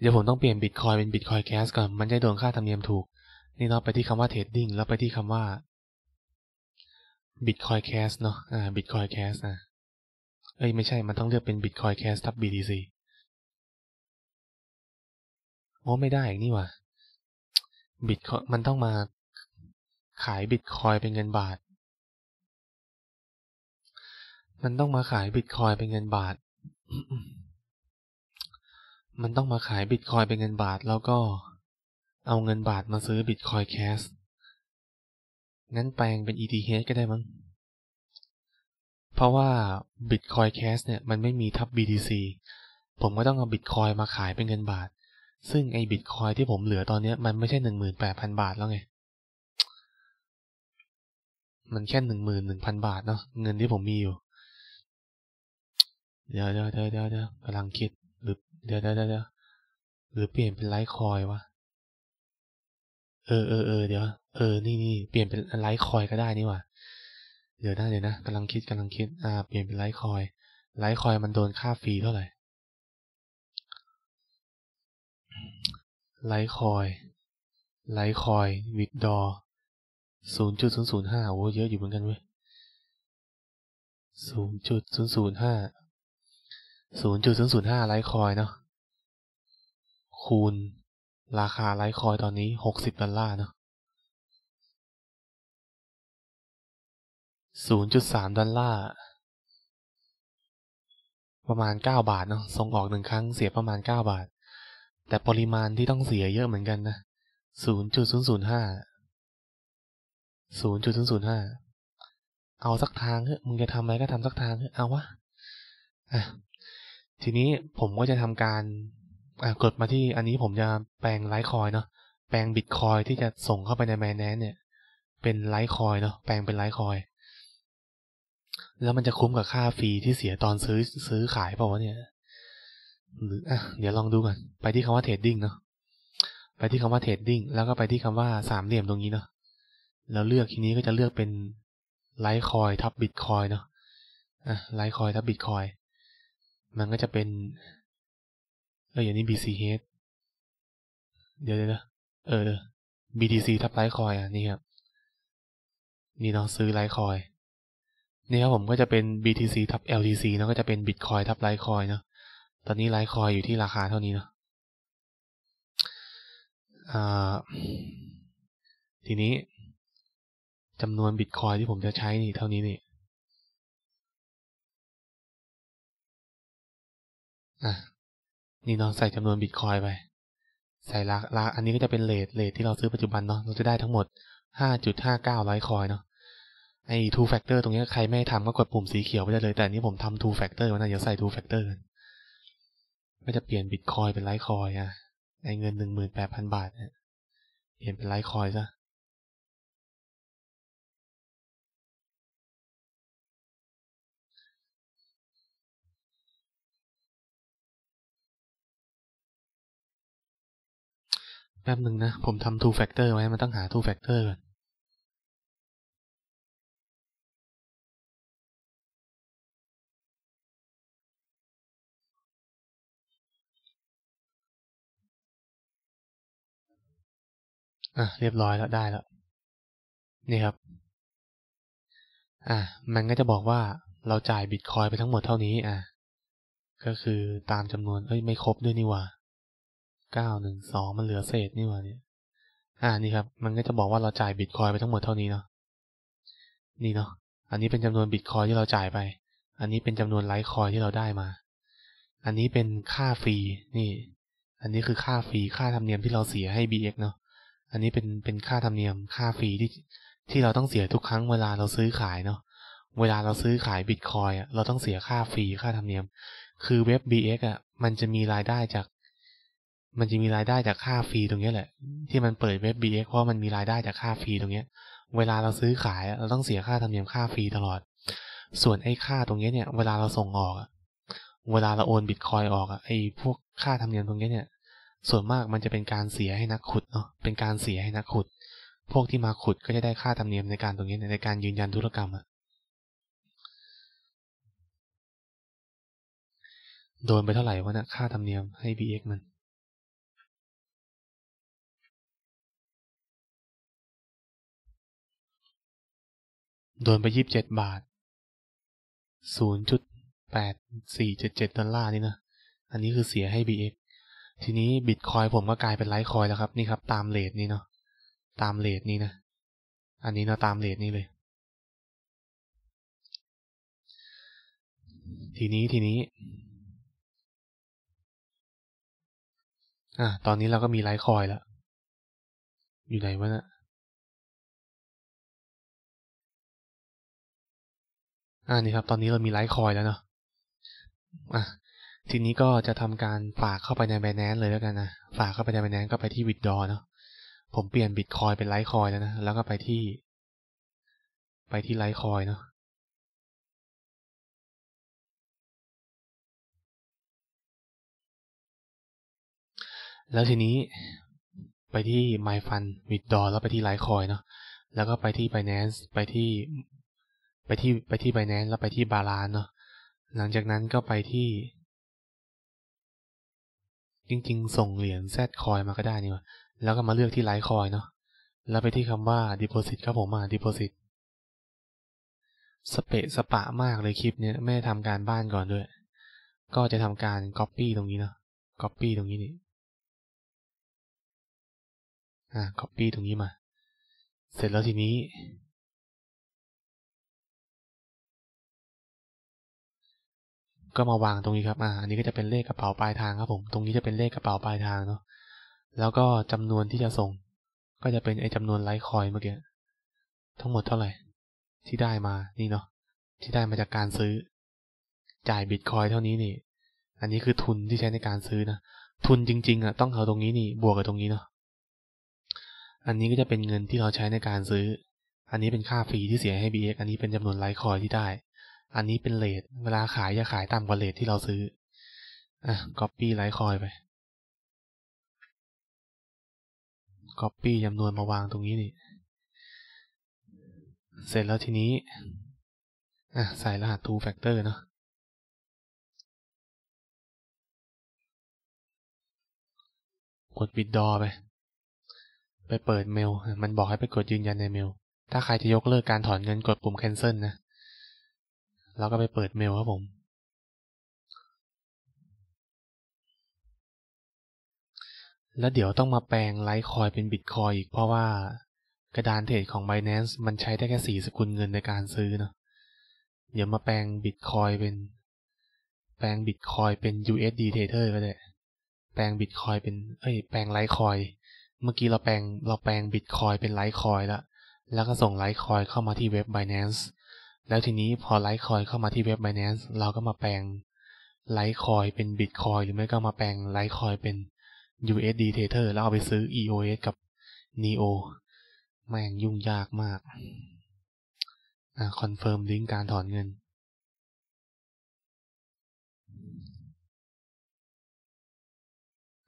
เดี๋ยวผมต้องเปลี่ยนบิตคอยเป็นบิตคอยแคสก่อนมันจะโดนค่าธรรมเนียมถูก นี่เนาะไปที่คำว่าเทรดดิ้งแล้วไปที่คำว่าบิตคอยแคสเนาะอ่าบิตคอยแคสอ่ะ เอ้ยไม่ใช่มันต้องเลือกเป็นบิตคอยแคสทับ BTC โอ้ไม่ได้อีกนี่วะบิตคอยมันต้องมาขายบิตคอยเป็นเงินบาท มันต้องมาขายบิตคอยเป็นเงินบาท มันต้องมาขายบิตคอยเป็นเงินบาทแล้วก็เอาเงินบาทมาซื้อบิตคอยแคสงั้นแปลงเป็น ETH ก็ได้มั้ง เพราะว่า Bitcoin Cash เนี่ยมันไม่มีทับ BTC ผมก็ต้องเอา Bitcoin มาขายเป็นเงินบาทซึ่งไอ้บิตคอยที่ผมเหลือตอนนี้มันไม่ใช่หนึ่งหมื่นแปดพันบาทแล้วไง มันแค่หนึ่งหมื่นหนึ่งพันบาทเนาะเงินที่ผมมีอยู่ เดี๋ยวเดี๋ยวเดี๋ยวเดี๋ยวเดี๋ยวกำลังคิดหรือเดี๋ยวเดี๋ยวเดี๋ยวหรือเปลี่ยนเป็นไลท์คอยวะ เออเออเออเดี๋ยว เออ นี่นี่เปลี่ยนเป็นไลท์คอยก็ได้นี่ว่ะเดี๋ยวนะเดี๋ยวนะกำลังคิดกำลังคิด อ่า เปลี่ยนเป็นไลท์คอยไลท์คอยมันโดนค่าฟรีเท่าไหร่ไลท์คอย ไลท์คอย วิดดอร์ศูนย์จุดศูนย์ศูนย์ห้าโอ้เยอะอยู่เหมือนกันเว้ยศูนย์จุดศูนย์ศูนย์ห้า ศูนย์จุดศูนย์ศูนย์ห้าไลท์คอยเนาะ คูณ ราคาไลท์คอย ตอนนี้หกสิบดอลลาร์เนาะศูนย์จุดสามดอลลาร์ ประมาณเก้าบาทเนาะ ส่งออกหนึ่งครั้งเสียประมาณเก้าบาทแต่ปริมาณที่ต้องเสียเยอะเหมือนกันนะ 0.005 0.005 เอาสักทางเฮ้ยมึงจะทำอะไรก็ทำสักทางเฮ้ยเอาวะะทีนี้ผมก็จะทำการกดมาที่อันนี้ผมจะแปลงไลท์คอยเนาะ แปลงบิตคอยที่จะส่งเข้าไปในแมนแนนเนี่ย เป็นไลท์คอยเนาะ แปลงเป็นไลท์คอย แล้วมันจะคุ้มกับค่าฟรีที่เสียตอนซื้อซื้อขายเปล่าวะเนี่ยหรืออ่ะเดี๋ยวลองดูก่อน ไปที่คำว่าเทรดดิ้งเนาะไปที่คำว่าเทรดดิ้งแล้วก็ไปที่คำว่าสามเหลี่ยมตรงนี้เนาะแล้วเลือกทีนี้ก็จะเลือกเป็นไลท์คอยทับบิตคอยเนาะอ่ะไลท์คอยทับบิตคอยมันก็จะเป็นเอออย่างนี้ BCH เดี๋ยวเดี๋ยวเออ BTC ทับไลท์คอย อ่ะนี่ครับนี่เนาะซื้อไลท์คอยนี่ครับผมก็จะเป็น BTC ทับ LTC เนาะก็จะเป็น Bitcoin ทับไลท์คอยเนาะตอนนี้ไลท์คอยอยู่ที่ราคาเท่านี้เนาะทีนี้จำนวนบิตคอยที่ผมจะใช้นี่เท่านี้นี่นี่น้องใส่จำนวนบิตคอยไป ใส่ลักลักอันนี้ก็จะเป็นเลทเลทที่เราซื้อปัจจุบันเนาะ เราจะได้ทั้งหมด 5.59ร้อยคอยเนาะ ไอ้ two factor ตรงนี้ใครไม่ทำก็กดปุ่มสีเขียวไปได้เลย แต่นี้ผมทำ two factor วันนะเดี๋ยวใส่ two factor กันก็จะเปลี่ยนบิตคอยเป็นไลท์คอยอ่ะไอเงินหนึ่งหมื่นแปดพันบาทเนี่ยเปลี่ยนเป็นไลท์คอยซะ แป๊บหนึ่งนะ ผมทำ two factor ไว้ มันต้องหา two factor ก่อนอ่ะเรียบร้อยแล้วได้แล้ว นี่ครับ อ่ะ มันก็จะบอกว่าเราจ่ายบิตคอยไปทั้งหมดเท่านี้อ่ะก็คือตามจำนวนเอ้ยไม่ครบด้วยนี่ว่าเก้าหนึ่งสองมันเหลือเศษนี่ว่าเนี่ยอ่านี่ครับ มันก็จะบอกว่าเราจ่ายบิตคอยไปทั้งหมดเท่านี้เนาะนี่เนาะอันนี้เป็นจำนวนบิตคอยที่เราจ่ายไป อันนี้เป็นจำนวนไลท์คอยที่เราได้มา อันนี้เป็นค่าฟรีนี่ อันนี้คือค่าฟรีค่าธรรมเนียมที่เราเสียให้ BX เนาะอันนี้เป็น เป็นค่าธรรมเนียมค่าฟรีที่ที่เราต้องเสียทุกครั้งเวลาเราซื้อขายเนาะเวลาเราซื้อขายบิตคอยอ่ะเราต้องเสียค่าฟรีค่าธรรมเนียม คือเว็บ BX อ่ะมันจะมีรายได้จาก มันจะมีรายได้จากค่าฟรีตรงนี้แหละ ที่มันเปิดเว็บ BX เพราะมันมีรายได้จากค่าฟรีตรงนี้เวลาเราซื้อขายเราต้องเสียค่าธรรมเนียมค่าฟรีตลอด ส่วนไอ้ค่าตรงนี้เนี่ยเวลาเราส่งออกเวลาเราโอนบิตคอยออกอ่ะไอ้พวกค่าธรรมเนียมตรงนี้เนี่ยส่วนมากมันจะเป็นการเสียให้นักขุดเนาะเป็นการเสียให้นักขุด พวกที่มาขุดก็จะได้ค่าธรรมเนียมในการตรงนี้ในการยืนยันธุรกรรมอะโดนไปเท่าไหร่วะนะค่าธรรมเนียมให้ bx มันโดนไปยีิบเจ็ดบาท ศูนย์จุดแปดสี่เจ็ดเจ็ดดอลลาร์นี่นะ อันนี้คือเสียให้ BX ทีนี้บิตคอยผมก็กลายเป็นไลท์คอยแล้วครับ นี่ครับตามเลทนี้เนาะตามเลทนี้นะอันนี้เนาะตามเลทนี้เลย ทีนี้ทีนี้อ่ะตอนนี้เราก็มีไลท์คอยแล้วอยู่ไหนวะนะ่ะอ่านี่ครับ ตอนนี้เรามีไลท์คอยแล้วเนาะอ่ะทีนี้ก็จะทำการฝากเข้าไปในแบนแนนเลยแล้วกันนะ ฝากเข้าไปในแบนแนนก็ไปที่วิดดอเนาะ ผมเปลี่ยนบิตคอยเป็นไลท์คอยแล้วนะ แล้วก็ไปที่ ไปที่ไลท์คอยเนาะ แล้วทีนี้ไปที่ m y f u n ว w i t h d r w แล้วไปที่ไลท์คอยเนาะ แล้วก็ไปที่ Binance ไปที่ ไปที่ไปที่ Binance แล้วไปที่ Balance เนาะ หลังจากนั้นก็ไปที่จริงๆ ส่งเหรียญแซดคอยมาก็ได้นี่วะแล้วก็มาเลือกที่ไลท์คอยเนาะแล้วไปที่คำว่า deposit ครับผมมา deposit สเปะสปะมากเลยคลิปเนี้ยไม่ได้ทำการบ้านก่อนด้วย ก็จะทำการ copy ตรงนี้เนาะ copy ตรงนี้นี่ อ่า copy ตรงนี้มา เสร็จแล้วทีนี้ก็มาวางตรงนี้ครับอ่าอันนี้ก็จะเป็นเลขกระเป๋าปลายทางครับผมตรงนี้จะเป็นเลขกระเป๋าปลายทางเนาะ แล้วก็จำนวนที่จะส่ง ก็จะเป็นไอ้จำนวนไลค์คอยเมื่อกี้ ทั้งหมดเท่าไหร่ ที่ได้มานี่เนาะ ที่ได้มาจากการซื้อ จ่ายบิตคอยเท่านี้นี่ อันนี้คือทุนที่ใช้ในการซื้อนะ ทุนจริงๆอ่ะต้องเอาตรงนี้นี่ บวกกับตรงนี้เนาะ อันนี้ก็จะเป็นเงินที่เราใช้ในการซื้อ อันนี้เป็นค่าฟรีที่เสียให้ BX อันนี้เป็นจำนวนไลท์คอยที่ได้อันนี้เป็นเลทเวลาขาย จะขายต่ำกว่าเลทที่เราซื้อ อ่ะ copy ไลท์คอยไป copy จำนวนมาวางตรงนี้นี่ เสร็จแล้วทีนี้ อ่ะ ใส่รหัส two factor เนาะกดบิดดอไป ไปเปิดเมล มันบอกให้ไปกดยืนยันในเมล ถ้าใครจะยกเลิกการถอนเงินกดปุ่ม cancel นะแล้วก็ไปเปิดเมลครับผม แล้วเดี๋ยวต้องมาแปลงไลท์คอยเป็นบิตคอยอีกเพราะว่ากระดานเทรดของ Binance มันใช้ได้แค่สี่สกุลเงินในการซื้อเนาะเดี๋ยวมาแปลงบิตคอยเป็น แปลงบิตคอยเป็น USD Tether ก็ได้ แปลงบิตคอยเป็นเอ้ย แปลงไลท์คอย เมื่อกี้เราแปลงเราแปลงบิตคอยเป็นไลท์คอยแล้วแล้วก็ส่งไลท์คอยเข้ามาที่เว็บ Binance แล้วทีนี้พอไลท์คอยเข้ามาที่เว็บ Binance เราก็มาแปลงไลท์คอยเป็น Bitcoin หรือไม่ก็มาแปลงไลท์คอยเป็น USD Tether แล้วเอาไปซื้อ EOS กับ NEO แม่งยุ่งยากมากอคอนเฟิร์มลิงก์การถอนเงิน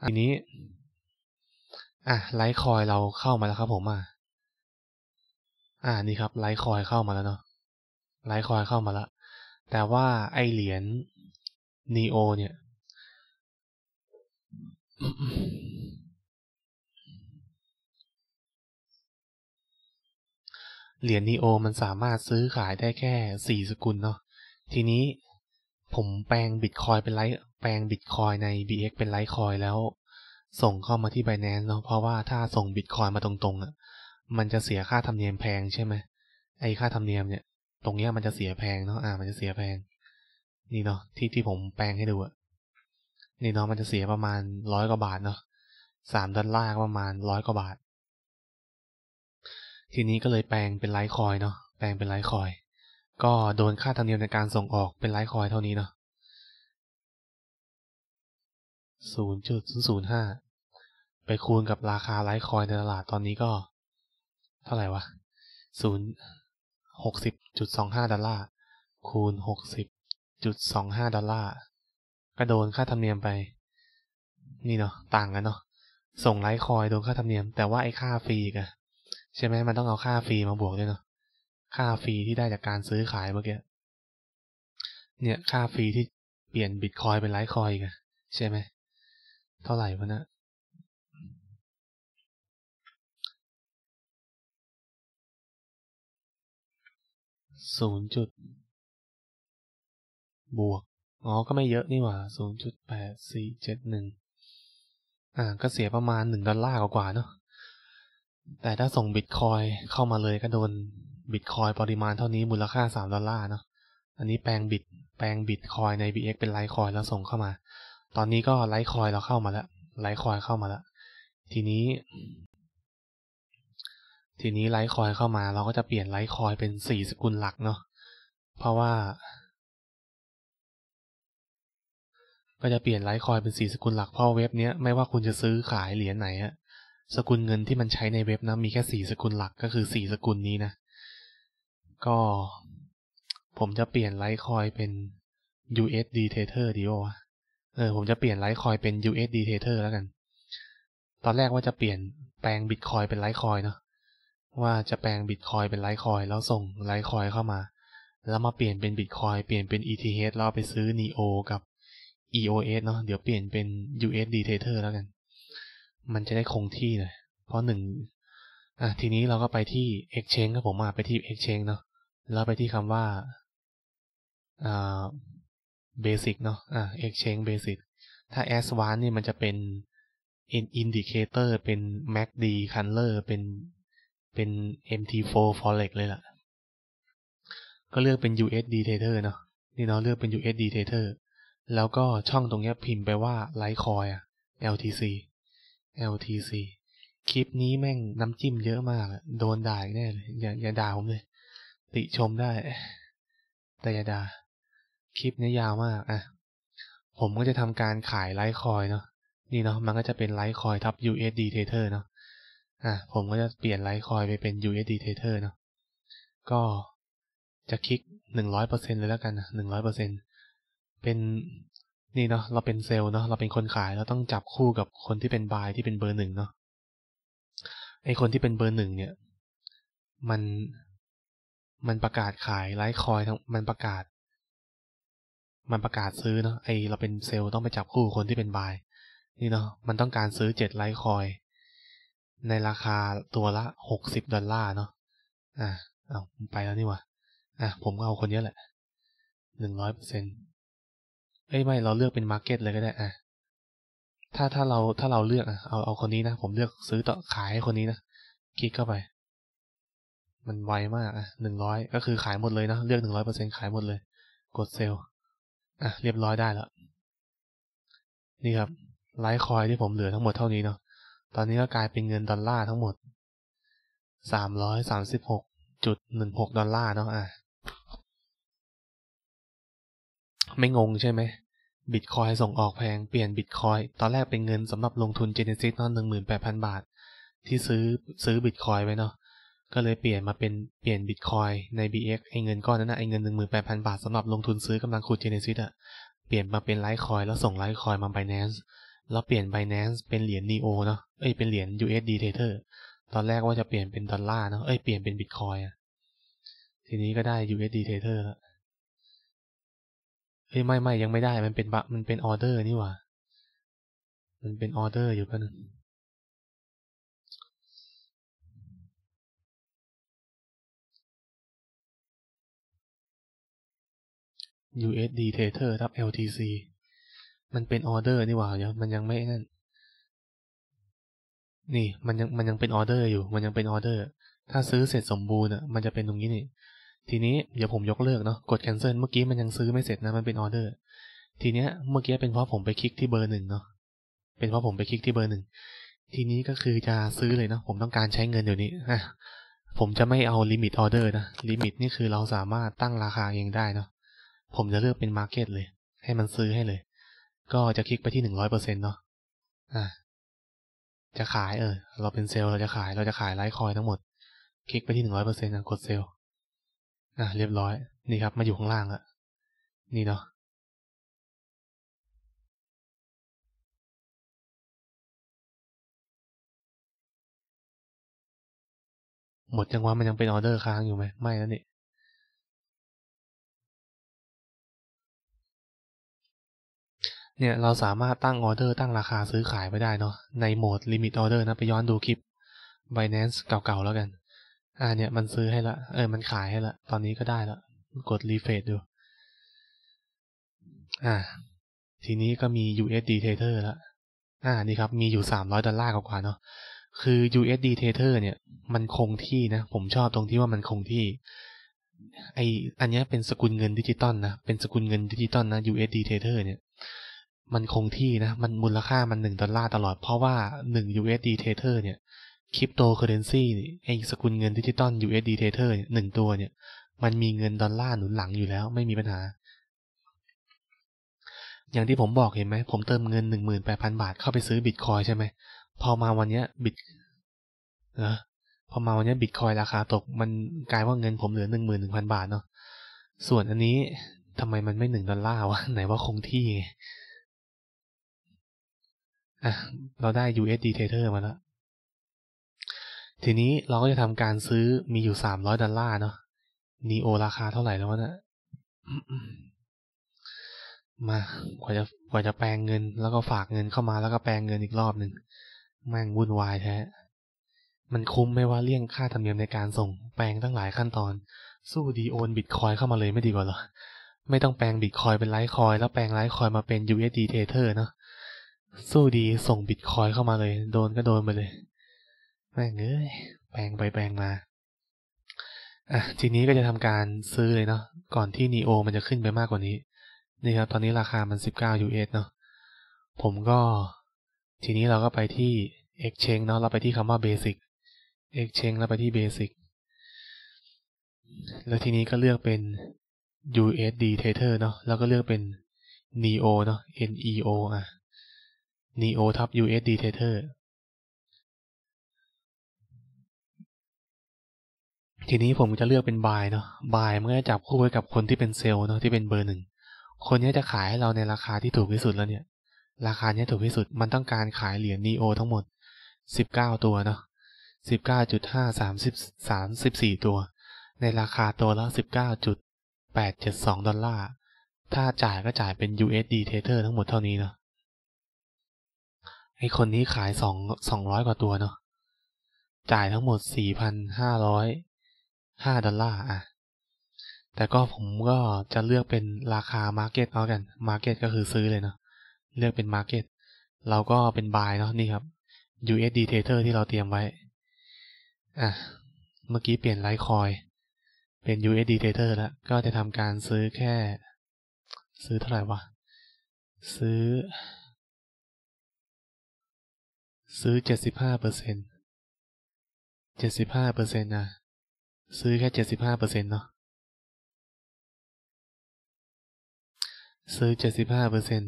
ทีนนี้อ่ะไลท์คอยเราเข้ามาแล้วครับผมอ่ะอ่านี่ครับ ไลท์คอยเข้ามาแล้วเนาะไลท์คอยเข้ามาละแต่ว่าไอเหรียญนีโอเนี่ย เหรียญนีโอมันสามารถซื้อขายได้แค่สี่สกุลเนาะ ทีนี้ผมแปลงบิตคอยเป็นไลท์แปลงบิตคอยใน BX เป็นไลท์คอยแล้ว ส่งเข้ามาที่ b บแนน c e เนาะ เพราะว่าถ้าส่งบิตคอยมาตรงๆอะ่ะ มันจะเสียค่าธรรมเนียมแพงใช่ไหม ไอค่าธรรมเนียมเนี่ยตรงเนี้ยมันจะเสียแพงเนาะ อ่า มันจะเสียแพง นี่เนาะ ที่ที่ผมแปลงให้ดูอะนี่เนาะ มันจะเสียประมาณร้อยกว่าบาทเนาะสามดอลลาร์ประมาณร้อยกว่าบาท ทีนี้ก็เลยแปลงเป็นไลท์คอยเนาะ แปลงเป็นไลท์คอย ก็โดนค่าธรรมเนียมในการส่งออกเป็นไลท์คอยเท่านี้เนาะศูนย์จุดศูนย์ห้า ไปคูณกับราคาไลท์คอยในตลาดตอนนี้ก็ เท่าไหร่วะศูนย์60.25ดอลลาร์คูณ60.25ดอลลาร์ก็โดนค่าธรรมเนียมไป นี่เนาะต่างกันเนาะส่งไลท์คอยโดนค่าธรรมเนียมแต่ว่าไอ้ค่าฟรีกันใช่ไหม มันต้องเอาค่าฟรีมาบวกด้วยเนาะค่าฟรีที่ได้จากการซื้อขายเมื่อกี้เนี่ย ค่าฟรีที่เปลี่ยนบิตคอยเป็นไลท์คอยกันใช่ไหม เท่าไหร่วะนะศูนย์จุดบวกอ๋อก็ไม่เยอะนี่หว่าศูนย์จุดแปดสี่เจ็ดหนึ่งอ่าก็เสียประมาณหนึ่งดอลลาร์กว่าเนาะแต่ถ้าส่งบิตคอยเข้ามาเลยก็โดน บิตคอยปริมาณเท่านี้มูลค่าสามดอลลาร์เนาะอันนี้แปลงบิตแปลงบิตคอยใน BX เป็นไลท์คอยแล้วส่งเข้ามา ตอนนี้ก็ไลท์คอยเราเข้ามาแล้วไลท์คอยเข้ามาแล้ว ทีนี้ทีนี้ไลท์คอยเข้ามา เราก็จะเปลี่ยนไลท์คอยเป็นสี่สกุลหลักเนาะเพราะว่า ก็จะเปลี่ยนไลท์คอยเป็นสี่สกุลหลักเพราะเว็บเนี้ยไม่ว่าคุณจะซื้อขายเหรียญไหนอะสกุลเงินที่มันใช้ในเว็บนะมีแค่สี่สกุลหลักก็คือสี่สกุลนี้นะก็ ผมจะเปลี่ยนไลท์คอยเป็น USD Tether ดีวะเออผมจะเปลี่ยนไลท์คอยเป็น USD Tether แล้วกัน ตอนแรกว่าจะเปลี่ยนแปลงบิตคอยเป็นไลท์คอยเนาะว่าจะแปลงบิตคอยเป็นไลท์คอยแล้วส่งไลท์คอย เข้ามา แล้วมาเปลี่ยนเป็นบิตคอยเปลี่ยนเป็น ETH แล้วไปซื้อ NEO กับ EOS เนาะเดี๋ยวเปลี่ยนเป็น USD Tether แล้วกัน มันจะได้คงที่หน่อยเพราะหนึ่งอ่ะทีนี้เราก็ไปที่ Exchange ครับผมมาไปที่ Exchange เนาะแล้วไปที่คำว่าอ่า Basic เนาะอ่ะ Exchange Basic ถ้า a d v n e นี่มันจะเป็น Indicator เป็น MACD Color เป็นเป็น MT4 Forex เลยล่ะ ก็เลือกเป็น USD Tether เนาะนี่เนาะเลือกเป็น USD Tether แล้วก็ช่องตรงนี้พิมพ์ไปว่า Litecoin อะ LTC LTC คลิปนี้แม่งน้ำจิ้มเยอะมาก โดนด่าแน่เลยอย่าอย่าด่าผมเลย ติชมได้ แต่อย่าด่า คลิปนี้ยาวมากอ่ะ ผมก็จะทำการขายไลท์คอยเนาะนี่เนาะมันก็จะเป็นไลท์คอยทับ USD Tether เนาะอ่ะผมก็จะเปลี่ยนไลท์คอยไปเป็น USD t e t h e r เนาะ ก็จะคลิกหนึ่งร้อยเปอร์เซ็นเลยแล้วกันนะหนึ่งร้อยเปอร์เซ็นเป็น นี่เนาะ เราเป็นเซลล์เนาะ เราเป็นคนขาย เราต้องจับคู่กับคนที่เป็นบายที่เป็นเบอร์หนึ่งเนาะ ไอคนที่เป็นเบอร์หนึ่งเนี่ย มัน มันประกาศขายไลท์คอยทั้งมันประกาศ มันประกาศซื้อ เนาะ ไอเราเป็นเซลล์ต้องไปจับคู่คนที่เป็นบาย นี่เนาะ มันต้องการซื้อเจ็ดไลท์คอยในราคาตัวละหกสิบดอลลาร์ เนาะ อ่ะ เอา ไปแล้วนี่วะอ่ะ ผมก็เอาคนนี้แหละ หนึ่งร้อยเปอร์เซ็นต์เอ้ย ไม่ เราเลือกเป็นมาร์เก็ตเลยก็ได้ อ่ะ ถ้าถ้าเราถ้าเราเลือกอ่ะ เอาเอาคนนี้นะ ผมเลือกซื้อต่อขายให้คนนี้นะ คลิกเข้าไป มันไวมาก อ่ะ หนึ่งร้อยก็คือขายหมดเลยนะ เลือกหนึ่งร้อยเปอร์เซ็นต์ขายหมดเลย กดเซลล์ อ่ะ เรียบร้อยได้แล้ว นี่ครับไลท์คอยที่ผมเหลือทั้งหมดเท่านี้เนาะตอนนี้ก็กลายเป็นเงินดอลลาร์ทั้งหมด สามร้อยสามสิบหกจุดหนึ่งหกดอลลาร์เนาะอ่ะ ไม่งงใช่ไหม บิตคอยส่งออกแพง เปลี่ยนบิตคอยตอนแรกเป็นเงินสำหรับลงทุนเจเนซิสเนาะหนึ่งหมื่นแปดพันบาท ที่ซื้อซื้อบิตคอยไว้เนาะ ก็เลยเปลี่ยนมาเป็นเปลี่ยนบิตคอยใน BX ไอเงินก้อนนั้นนะไอเงินหนึ่งหมื่นแปดพันบาทสำหรับลงทุนซื้อกำลังขุดเจเนซิสอะ เปลี่ยนมาเป็นไลท์คอยแล้วส่งไลท์คอยมาไปแนนซ์เราเปลี่ยน Binance เป็นเหรียญ NEO เนาะ เอ้ย เป็นเหรียญ USD Tether ตอนแรกว่าจะเปลี่ยนเป็นดอลลาร์เนาะ เอ้ยเปลี่ยนเป็น Bitcoin อะทีนี้ก็ได้ USD Tether แล้วเอ้ยไม่ไม่ยังไม่ได้ มันเป็นมันเป็นออเดอร์นี่หว่า มันเป็นออเดอร์อยู่ก็นึงยูเอสดีเทเทอร์ทับ LTC มันเป็นออเดอร์นี่หว่าเนี่ยมันยังไม่นั่นนี่มันยังมันยังเป็นออเดอร์อยู่ มันยังเป็นออเดอร์ ถ้าซื้อเสร็จสมบูรณ์อ่ะ มันจะเป็นตรงนี้นี่ ทีนี้เดี๋ยวผมยกเลิกเนาะ กดแคนเซิลเมื่อกี้มันยังซื้อไม่เสร็จนะ มันเป็นออเดอร์ ทีเนี้ย เมื่อกี้เป็นเพราะผมไปคลิกที่เบอร์หนึ่งเนาะ เป็นเพราะผมไปคลิกที่เบอร์หนึ่ง ทีนี้ก็คือจะซื้อเลยเนาะ ผมต้องการใช้เงินเดี๋ยวนี้อ่ะผมจะไม่เอาลิมิตออเดอร์นะ ลิมิตนี่คือเราสามารถตั้งราคาเองได้เนาะ ผมจะเลือกเป็นมาร์เก็ตเลย ให้มันซื้อให้เลยก็จะคลิกไปที่หนึ่งร้อยเปอร์เซ็นต์เนาะ อ่า จะขายเออ เราเป็นเซลล์เราจะขายเราจะขายไลท์คอยทั้งหมด คลิกไปที่หนึ่งร้อยเปอร์เซ็นต์กดเซลล์ อ่ะ เรียบร้อย นี่ครับ มาอยู่ข้างล่างอะนี่เนาะ หมดยังว่ามันยังเป็นออเดอร์ค้างอยู่ไหม ไม่แล้วนี่เนี่ยเราสามารถตั้งออเดอร์ตั้งราคาซื้อขายไว้ได้เนาะในโหมดลิมิตออเดอร์นะไปย้อนดูคลิป Binance เก่าๆ แล้วกัน อ่าเนี่ยมันซื้อให้ละเออมันขายให้ละ ตอนนี้ก็ได้ละกดรีเฟรชดู อ่า ทีนี้ก็มี USD Tether ละอ่านี่ครับ มีอยู่ 300ดอลลาร์กว่าเนาะคือ USD Tether เนี่ยมันคงที่นะผมชอบตรงที่ว่ามันคงที่ ไออันนี้เป็นสกุลเงินดิจิตอลนะเป็นสกุลเงินดิจิตอลนะ USD Tether เนี่ยมันคงที่นะ มันมูลค่ามันหนึ่งดอลลาร์ตลอด เพราะว่าหนึ่ง USD Tether เนี่ยคริปโตเคอเรนซีไอสกุลเงินดิจิตอล USD Tether เนี่ยหนึ่งตัวเนี่ย มันมีเงินดอลลาร์หนุนหลังอยู่แล้ว ไม่มีปัญหา อย่างที่ผมบอกเห็นไหมผมเติมเงินหนึ่งหมื่นแปดพันบาทเข้าไปซื้อบิตคอยใช่ไหมพอมาวันเนี้ยบิตนะพอมาวันนี้บิตคอยราคาตกมันกลายว่าเงินผมเหลือหนึ่งหมื่นหนึ่งพันบาทเนาะส่วนอันนี้ทำไมมันไม่หนึ่งดอลลาร์วะไหนว่าคงที่อ่ะเราได้ USD Tether มาแล้ว ทีนี้เราก็จะทำการซื้อมีอยู่สามร้อยดอลลาร์เนาะนีโอราคาเท่าไหร่แล้วเนะ มากว่าจะกว่าจะแปลงเงิน แล้วก็ฝากเงินเข้ามา แล้วก็แปลงเงินอีกรอบหนึ่ง แม่งวุ่นวายแท้ มันคุ้มไม่ว่าเลี่ยงค่าธรรมเนียมในการส่งแปลงตั้งหลายขั้นตอน สู้ดีโอนบิตคอยเข้ามาเลยไม่ดีกว่าหรอ ไม่ต้องแปลงบิตคอยเป็นไลท์คอยแล้วแปลงไลท์คอยมาเป็น USD t e t h e r เนาะสู้ดีส่งบิตคอยเข้ามาเลย โดนก็โดนไปเลยแม่งเอ้ยแปลงไปแปลงมา อ่ะ ทีนี้ก็จะทำการซื้อเลยเนาะก่อนที่นีโอมันจะขึ้นไปมากกว่านี้ นี่ครับ ตอนนี้ราคามัน 19 US เนาะผมก็ ทีนี้เราก็ไปที่ Exchange เนาะเราไปที่คำว่า Basic Exchange แล้วไปที่ Basic แล้วทีนี้ก็เลือกเป็น USD Tether เนาะแล้วก็เลือกเป็น NEO เนาะ NEO อ่ะ neo ทับ usd tether ทีนี้ผมจะเลือกเป็นบายเนาะบายเมื่อจับคู่ไว้กับคนที่เป็นเซลล์เนาะ ที่เป็นเบอร์หนึ่ง คนนี้จะขายให้เราในราคาที่ถูกที่สุดแล้วเนี่ย ราคาเนี้ยถูกที่สุด มันต้องการขายเหรียญนีโอทั้งหมด 19 ตัวเนาะ 19.5 3 34ตัว ในราคาตัวละ 19.872 ดอลลาร์ ถ้าจ่ายก็จ่ายเป็น USD Tether ทั้งหมดเท่านี้เนาะไอคนนี้ขายสองสองร้อยกว่าตัวเนาะ จ่ายทั้งหมดสี่พันห้าร้อยห้าดอลลาร์อ่ะ แต่ก็ผมก็จะเลือกเป็นราคามาร์เก็ตเอากันมาร์เก็ตก็คือซื้อเลยเนาะ เลือกเป็นมาร์เก็ต เราก็เป็นบายเนาะ นี่ครับ USD Tether ที่เราเตรียมไว้ อ่ะ เมื่อกี้เปลี่ยนไลท์คอย เป็น USD Tether แล้ว ก็จะทำการซื้อแค่ ซื้อเท่าไหร่วะ ซื้อซื้อเจ็ดสิบห้าเปอร์เซ็นต์เจ็ดสิบห้าเปอร์เซ็นต์นะ ซื้อแค่เจ็ดสิบห้าเปอร์เซ็นต์เนาะ ซื้อเจ็ดสิบห้าเปอร์เซ็นต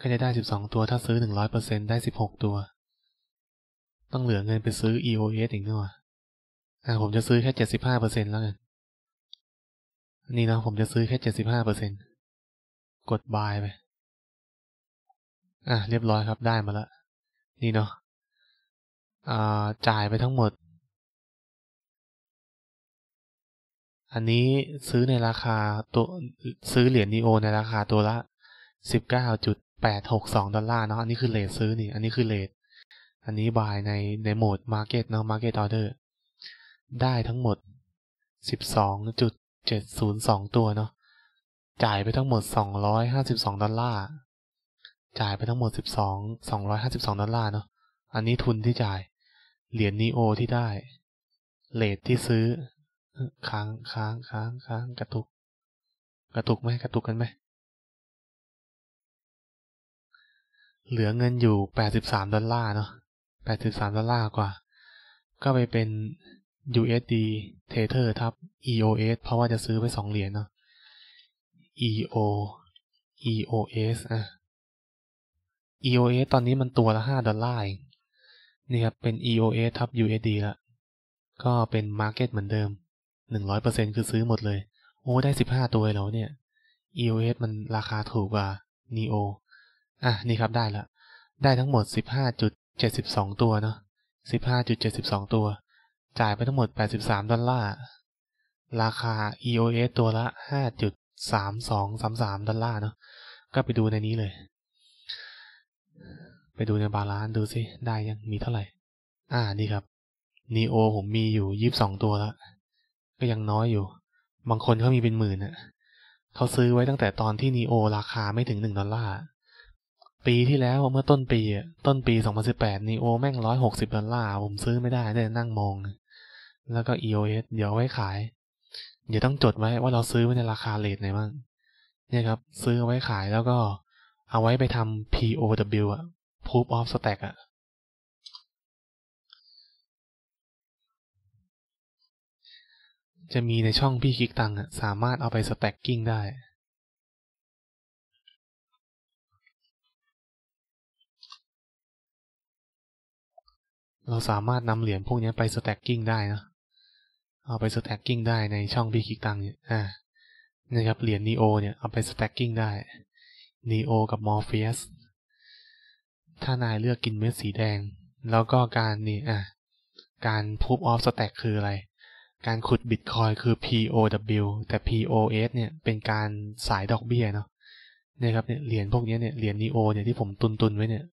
ก็จะได้สิบสองตัว ถ้าซื้อหนึ่งร้อยเปอร์เซ็นต์ได้สิบหกตัว ต้องเหลือเงินไปซื้อ EOS อีกเนวะอ่าผมจะซื้อแค่เจ็ดสิบห้าเปอร์เซ็นต์แล้วกันนี่เนาะผมจะซื้อแค่เจ็ดสิบห้าเปอร์เซ็นต์กดบายไปอ่ะเรียบร้อยครับได้มาแล้วนี่เนาะอ่าจ่ายไปทั้งหมด อันนี้ซื้อในราคาตัว ซื้อเหรียญนีโอในราคาตัวละสิบเก้าจุดแปดหกสองดอลลาร์เนาะอันนี้คือเลทซื้อนี่ อันนี้คือเลทอันนี้บายในในโหมดมาร์เก็ตเนาะมาร์เก็ตออเดอร์ได้ทั้งหมดสิบสองจุดเจ็ดศูนย์สองตัวเนาะจ่ายไปทั้งหมดสองร้อยห้าสิบสองดอลลาร์จ่ายไปทั้งหมด 12 252 ดอลลาร์เนาะ อันนี้ทุนที่จ่าย เหรียญนีโอที่ได้ เลทที่ซื้อค้างค้างค้างค้างกระตุก กระตุกไหม กระตุกกันไหม เหลือเงินอยู่ 83 ดอลลาร์ เนาะ 83 ดอลลาร์ กว่า ก็ไปเป็น USD Tether ทับ EOS เพราะว่าจะซื้อไปสองเหรียญเนาะ EO EOS อ่ะ EOS ตอนนี้มันตัวละห้าดอลลาร์นี่ครับ เป็น EOS ทับ USD ละก็เป็น Market เหมือนเดิมหนึ่งร้อยเปอร์เซ็นคือซื้อหมดเลย โอ้ ได้สิบห้าตัวแล้วเนี่ย EOS มันราคาถูกกว่า NEO อ่ะ นี่ครับได้ละได้ทั้งหมดสิบห้าจุดเจ็ดสิบสองตัวเนาะสิบห้าจุดเจ็ดสิบสองตัว จ่ายไปทั้งหมดแปดสิบสามดอลลาร์ราคา EOS ตัวละห้าจุดสามสองสามสามดอลลาร์เนาะก็ไปดูในนี้เลยไปดูในบาลานซ์ดูสิ ได้ยังมีเท่าไหร่ อ่านี่ครับนีโอผมมีอยู่ยี่สิบสองตัวแล้ว ก็ยังน้อยอยู่ บางคนเขามีเป็นหมื่นอ่ะเขาซื้อไว้ตั้งแต่ตอนที่นีโอราคาไม่ถึงหนึ่งดอลลาร์ปีที่แล้วเมื่อต้นปี อ่ะ ต้นปีสองพันสิบแปดนีโอแม่งร้อยหกสิบดอลลาร์ผมซื้อไม่ได้เนี่ยนั่งมอง แล้วก็ EOS เดี๋ยวไว้ขาย เดี๋ยวต้องจดไว้ว่าเราซื้อไว้ในราคาเลทไหนบ้างเนี่ยครับ ซื้อไว้ขายแล้วก็เอาไว้ไปทำ POW อะ Proof of Stack อะจะมีในช่องพี่คลิกตังอะสามารถเอาไป Stacking ได้ เราสามารถนำเหรียญพวกนี้ไป Stacking ได้นะเอาไป Stacking ได้ในช่องพี่คลิกตังเนี่ยอ่นะครับเหรียญนีโอเนี่ย เอาไป Stacking ได้นีโอกับมอร์เฟียสถ้านายเลือกกินเม็ดสีแดง แล้วก็การนี่อ่ะ การพูบออฟสแต็กคืออะไร การขุดบิตคอยคือ POW แต่ POS เนี่ยเป็นการสายดอกเบี้ยเนาะเนี่ยครับเนี่ยเหรียญพวกนี้เนี่ยเหรียญนีโอเนี่ยที่ผมตุนตุนไว้เนี่ย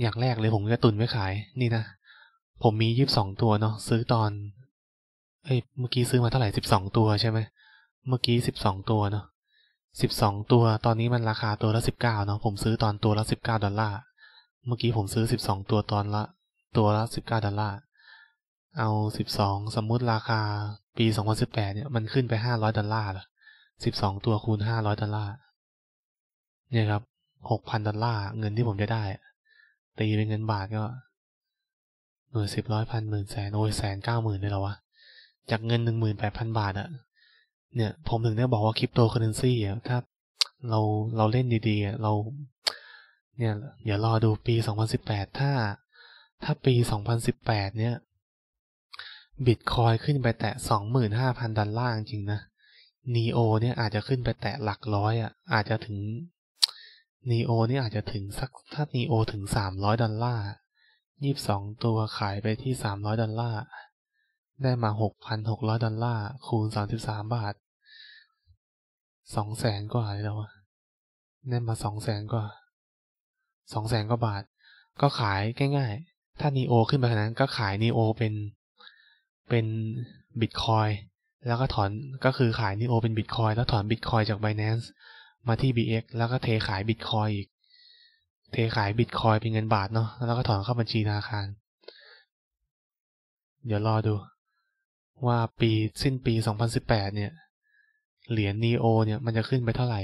อย่างแรกเลยผมจะตุนไว้ขาย นี่นะ ผมมียีิบสองตัวเนาะซื้อตอนเอ้ยเมื่อกี้ซื้อมาเท่าไหร่สิบสองตัวใช่ไหมเมื่อกี้สิบสองตัวเนาะ12ตัวตอนนี้มันราคาตัวละ19เนาะผมซื้อตอนตัวละ19ดอลลาร์เมื่อกี้ผมซื้อ 12ตัวตอนละ ตัวละ19ดอลลาร์เอา12สมมุติราคาปี 2018เนี่ยมันขึ้นไป500ดอลลาร์ละ12 ตัวคูณ500ดอลลาร์เนี่ยครับ6,000ดอลลาร์เงินที่ผมจะได้ตีเป็นเงินบาทก็หน่วยสิบร้อยพันหมื่นแสนโอ้ยแสนเก้าหมื่นเลยเหรอวะ จากเงินหนึ่งหมื่นแปดพันบาทอะเนี่ยผมถึงได้บอกว่าคริปโตเคอเรนซีอ่ะถ้าเราเราเล่นดีๆเราเนี่ยอย่ารอดูปี 2018 ถ้า ถ้าปี 2018 เนี่ยบิตคอยขึ้นไปแตะ25,000ดอลลาร์จริงนะนีโอเนี่ยอาจจะขึ้นไปแตะหลักร้อยอ่ะอาจจะถึงนีโอเนี่ยอาจจะถึงสักถ้านีโอถึง 300ดอลลาร์22ตัวขายไปที่ 300ดอลลาร์ได้มาหกพันหกร้อยดอลลาร์คูณสามสิบสามบาทสองแสนกว่าเลยแล้วอะได้มาสองแสนกว่าสองแสนกว่าบาท ก็ขายง่ายๆถ้านีโอขึ้นไปขนาดนั้นก็ขายนีโอเป็น เป็นบิตคอยแล้วก็ถอนก็คือขายนีโอเป็นบิตคอยแล้วถอนบิตคอยจากบ i แ a นซ์มาที่ BX แล้วก็เทขายบิตคอยอีก เทขายบิตคอยเป็นเงินบาทเนาะแล้วก็ถอนเข้าบัญชีธนาคารเดี๋ยวรอดูว่าปีสิ้นปี 2018 เนี่ยเหรียญ NEO เนี่ยมันจะขึ้นไปเท่าไหร่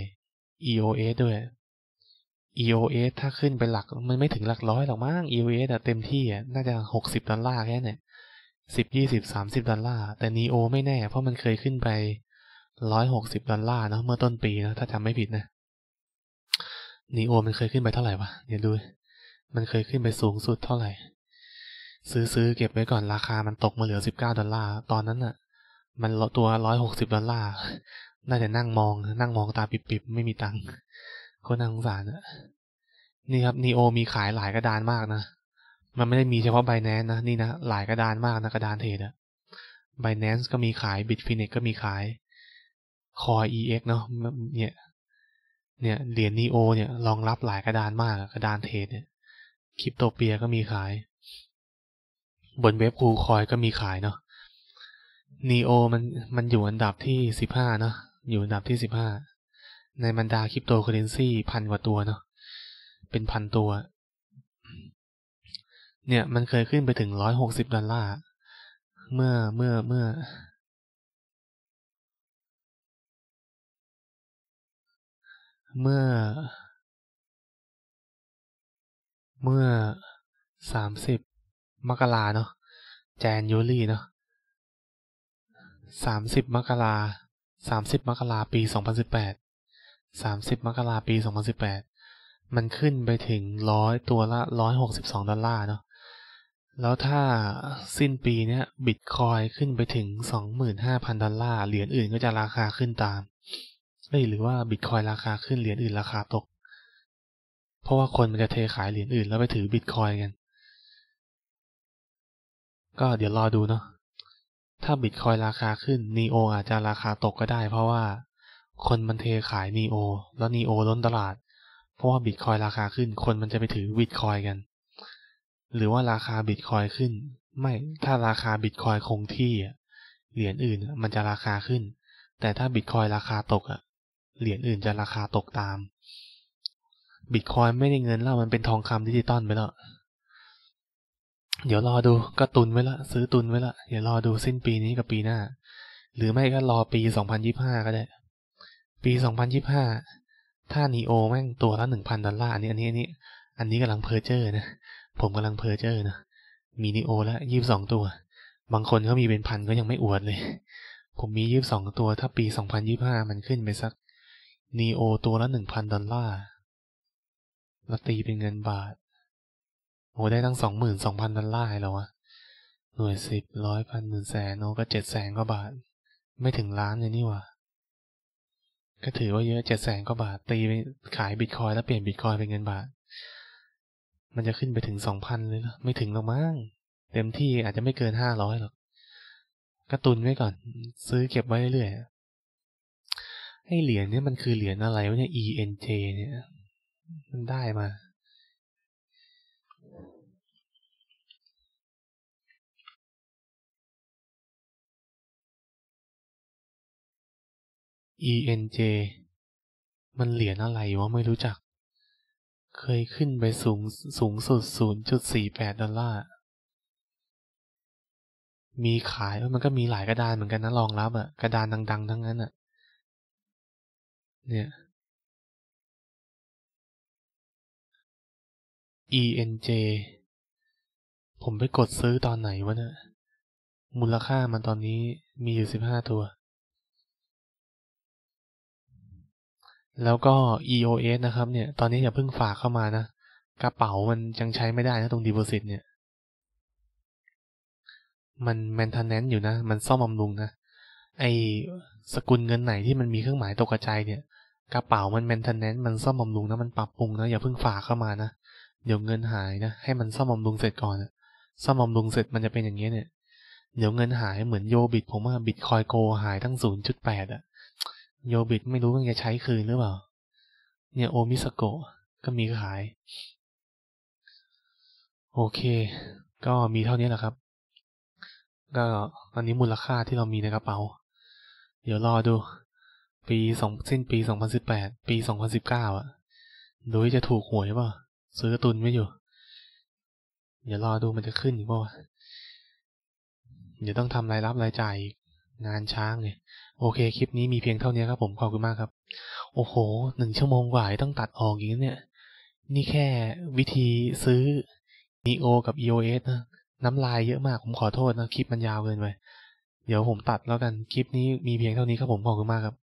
EOS ด้วย EOS ถ้าขึ้นไปหลักมันไม่ถึงหลักร้อยหรอกมั้ง EOS อะเต็มที่อะน่าจะหกสิบดอลลาร์แค่เนี่ยสิบยี่สิบสามสิบดอลลาร์แต่ NEO ไม่แน่ เพราะมันเคยขึ้นไปร้อยหกสิบดอลลาร์เนาะเมื่อต้นปีนะถ้าจำไม่ผิดนะ NEO มันเคยขึ้นไปเท่าไหร่วะเดี๋ยวดู มันเคยขึ้นไปสูงสุดเท่าไหร่ซื้อซื้อเก็บไว้ก่อนราคามันตกมาเหลือสิบเก้าดอลลาร์ ตอนนั้นอะมันตัวร้อยหกสิบดอลลาร์น่าจะนั่งมอง นั่งมองตาปิบๆ ไม่มีตังค์ คนน่าสงสารอะนี่ครับนีโอมีขายหลายกระดานมากนะ มันไม่ได้มีเฉพาะไบแนนนะ นี่นะ หลายกระดานมากนะ กระดานเทรดอะไบแนนก็มีขายบิตฟินิกก็มีขาย คอยเอ็กเนาะ เนี่ย เนี่ย เหรียญนีโอเนี่ยรองรับหลายกระดานมากกระดานเทรดเนี่ยคริปโตเปียก็มีขายบนเว็บคูคอยก็มีขายเนาะนีโอมันมันอยู่อันดับที่สิบห้าเนาะ อยู่อันดับที่สิบห้าในบรรดาคริปโตเคอเรนซีพันกว่าตัวเนาะ เป็นพันตัว เนี่ย มันเคยขึ้นไปถึงร้อยหกสิบดอลลาร์เมื่อเมื่อเมื่อ เมื่อ เมื่อสามสิบมกราเนาะแจนยูรี่เนาะสามสิบมกราสามสิบมกราปีสองพันสิบแปดสามสิบมกราปีสองพันสิบแปดมันขึ้นไปถึงร้อยตัวละร้อยหกสิบสองดอลลาร์เนาะ แล้วถ้าสิ้นปีเนี้ยบิตคอยขึ้นไปถึงสองหมื่นห้าพันดอลลาร์เหรียญอื่นก็จะราคาขึ้นตามเอ้ยหรือว่าบิตคอยราคาขึ้นเหรียญอื่นราคาตก เพราะว่าคนมันจะเทขายเหรียญอื่นแล้วไปถือบิตคอยกันก็เดี๋ยวรอดูเนาะถ้าบิตคอยราคาขึ้นนีโออาจจะราคาตกก็ได้ เพราะว่าคนมันเทขายนีโอแล้วนีโอล้นตลาด เพราะว่าบิตคอยราคาขึ้นคนมันจะไปถือบิตคอยกัน หรือว่าราคาบิตคอยขึ้น ไม่ถ้าราคาบิตคอยคงที่ เหรียญอื่นมันจะราคาขึ้น แต่ถ้าบิตคอยราคาตกอ่ะเหรียญอื่นจะราคาตกตามบิตคอยไม่ได้เงินแล้วมันเป็นทองคำดิจิตอลไปแล้วเดี๋ยวรอดูก็ตุนไว้ละ ซื้อตุนไว้ละ เดี๋ยวรอดูสิ้นปีนี้กับปีหน้า หรือไม่ก็รอปีสองพันยี่ห้าก็ได้ ปีสองพันยี่ห้า ถ้านีโอแม่งตัวละหนึ่งพันดอลลาร์อันนี้อันนี้อันนี้ อันนี้กำลังเพอร์เจอร์นะ ผมกำลังเพอร์เจอร์นะ มีนีโอละยี่สิบสองตัว บางคนเขามีเป็นพันก็ยังไม่อวดเลย ผมมียี่สิบสองตัว ถ้าปีสองพันยี่ห้ามันขึ้นไปสักนีโอตัวละหนึ่งพันดอลลาร์เราตีเป็นเงินบาทโอ้ได้ตั้งสองหมื่นสองพันดอลลาร์แล้ววะหน่วยสิบร้อยพันหมื่นแสนโอ้ก็เจ็ดแสนกว่าบาท ไม่ถึงล้านเลยนี่วะก็ถือว่าเยอะเจ็ดแสนกว่าบาท ตีไปขายบิตคอยแล้วเปลี่ยนบิตคอยเป็นเงินบาท มันจะขึ้นไปถึงสองพันเลยหรอไม่ถึงหรอกมั้งเต็มที่อาจจะไม่เกินห้าร้อยหรอกก็ตุนไว้ก่อน ซื้อเก็บไว้เรื่อยๆห้เหรียญเนี่ยมันคือเหรียญอะไรวะเนี่ย ENJ เนี่ยมันได้มา ENJ มันเหรียญอะไรวะไม่รู้จัก เคยขึ้นไปสูงสูงสุด 0.48 ดอลลาร์ มีขายมันก็มีหลายกระดานเหมือนกันนะรองรับอะกระดานดังๆทั้งนั้นอะ เนี่ย ENJ ผมไปกดซื้อตอนไหนวะเนะี่ย มูลค่ามันตอนนี้มีอยู่ 15 ตัวแล้วก็ EOS นะครับ เนี่ย ตอนนี้อย่าเพิ่งฝากเข้ามานะ กระเป๋ามันยังใช้ไม่ได้นะตรง deposit เนี่ย มัน maintenance อยู่นะ มันซ่อมบำรุงนะ ไอสกุลเงินไหนที่มันมีเครื่องหมายตกกระจายเนี่ย กระเป๋ามัน maintenance มันซ่อมบำรุงนะ มันปรับปรุงนะ อย่าเพิ่งฝากเข้ามานะ เดี๋ยวเงินหายนะ ให้มันซ่อมบำรุงเสร็จก่อนนะซ่อมบำรุงเสร็จมันจะเป็นอย่างนี้เนี่ย เดี๋ยวเงินหายเหมือนโยบิตผมว่าบิตคอยโกหายตั้ง0.8อะ่ะโยบิดไม่รู้ว่าจะใช้คืนหรือเปล่า เนี่ยโอมิสโกะก็มีขาย โอเค ก็มีเท่านี้แหละครับ ก็อันนี้มูลค่าที่เรามีในกระเป๋า เดี๋ยวรอดู ปีสองสิ้นปีสองพันสิบแปดปีสองพันสิบเก้าอ่ะ ดูจะถูกหวยป่ะซื้อตุนไม่อยู่ เดี๋ยวรอดูมันจะขึ้นอีกป่ะเดี๋ยวต้องทำรายรับรายจ่ายงานช้างเนี่ยโอเค คลิปนี้มีเพียงเท่านี้ครับผม ขอบคุณมากครับ โอ้โห หนึ่งชั่วโมงกว่าต้องตัดออกอย่างนี้เนี่ย นี่แค่วิธีซื้อ NEO กับ EOS นะน้ำลายเยอะมาก ผมขอโทษนะ คลิปมันยาวเกินไป เดี๋ยวผมตัดแล้วกัน คลิปนี้มีเพียงเท่านี้ครับผม ขอบคุณมากครับ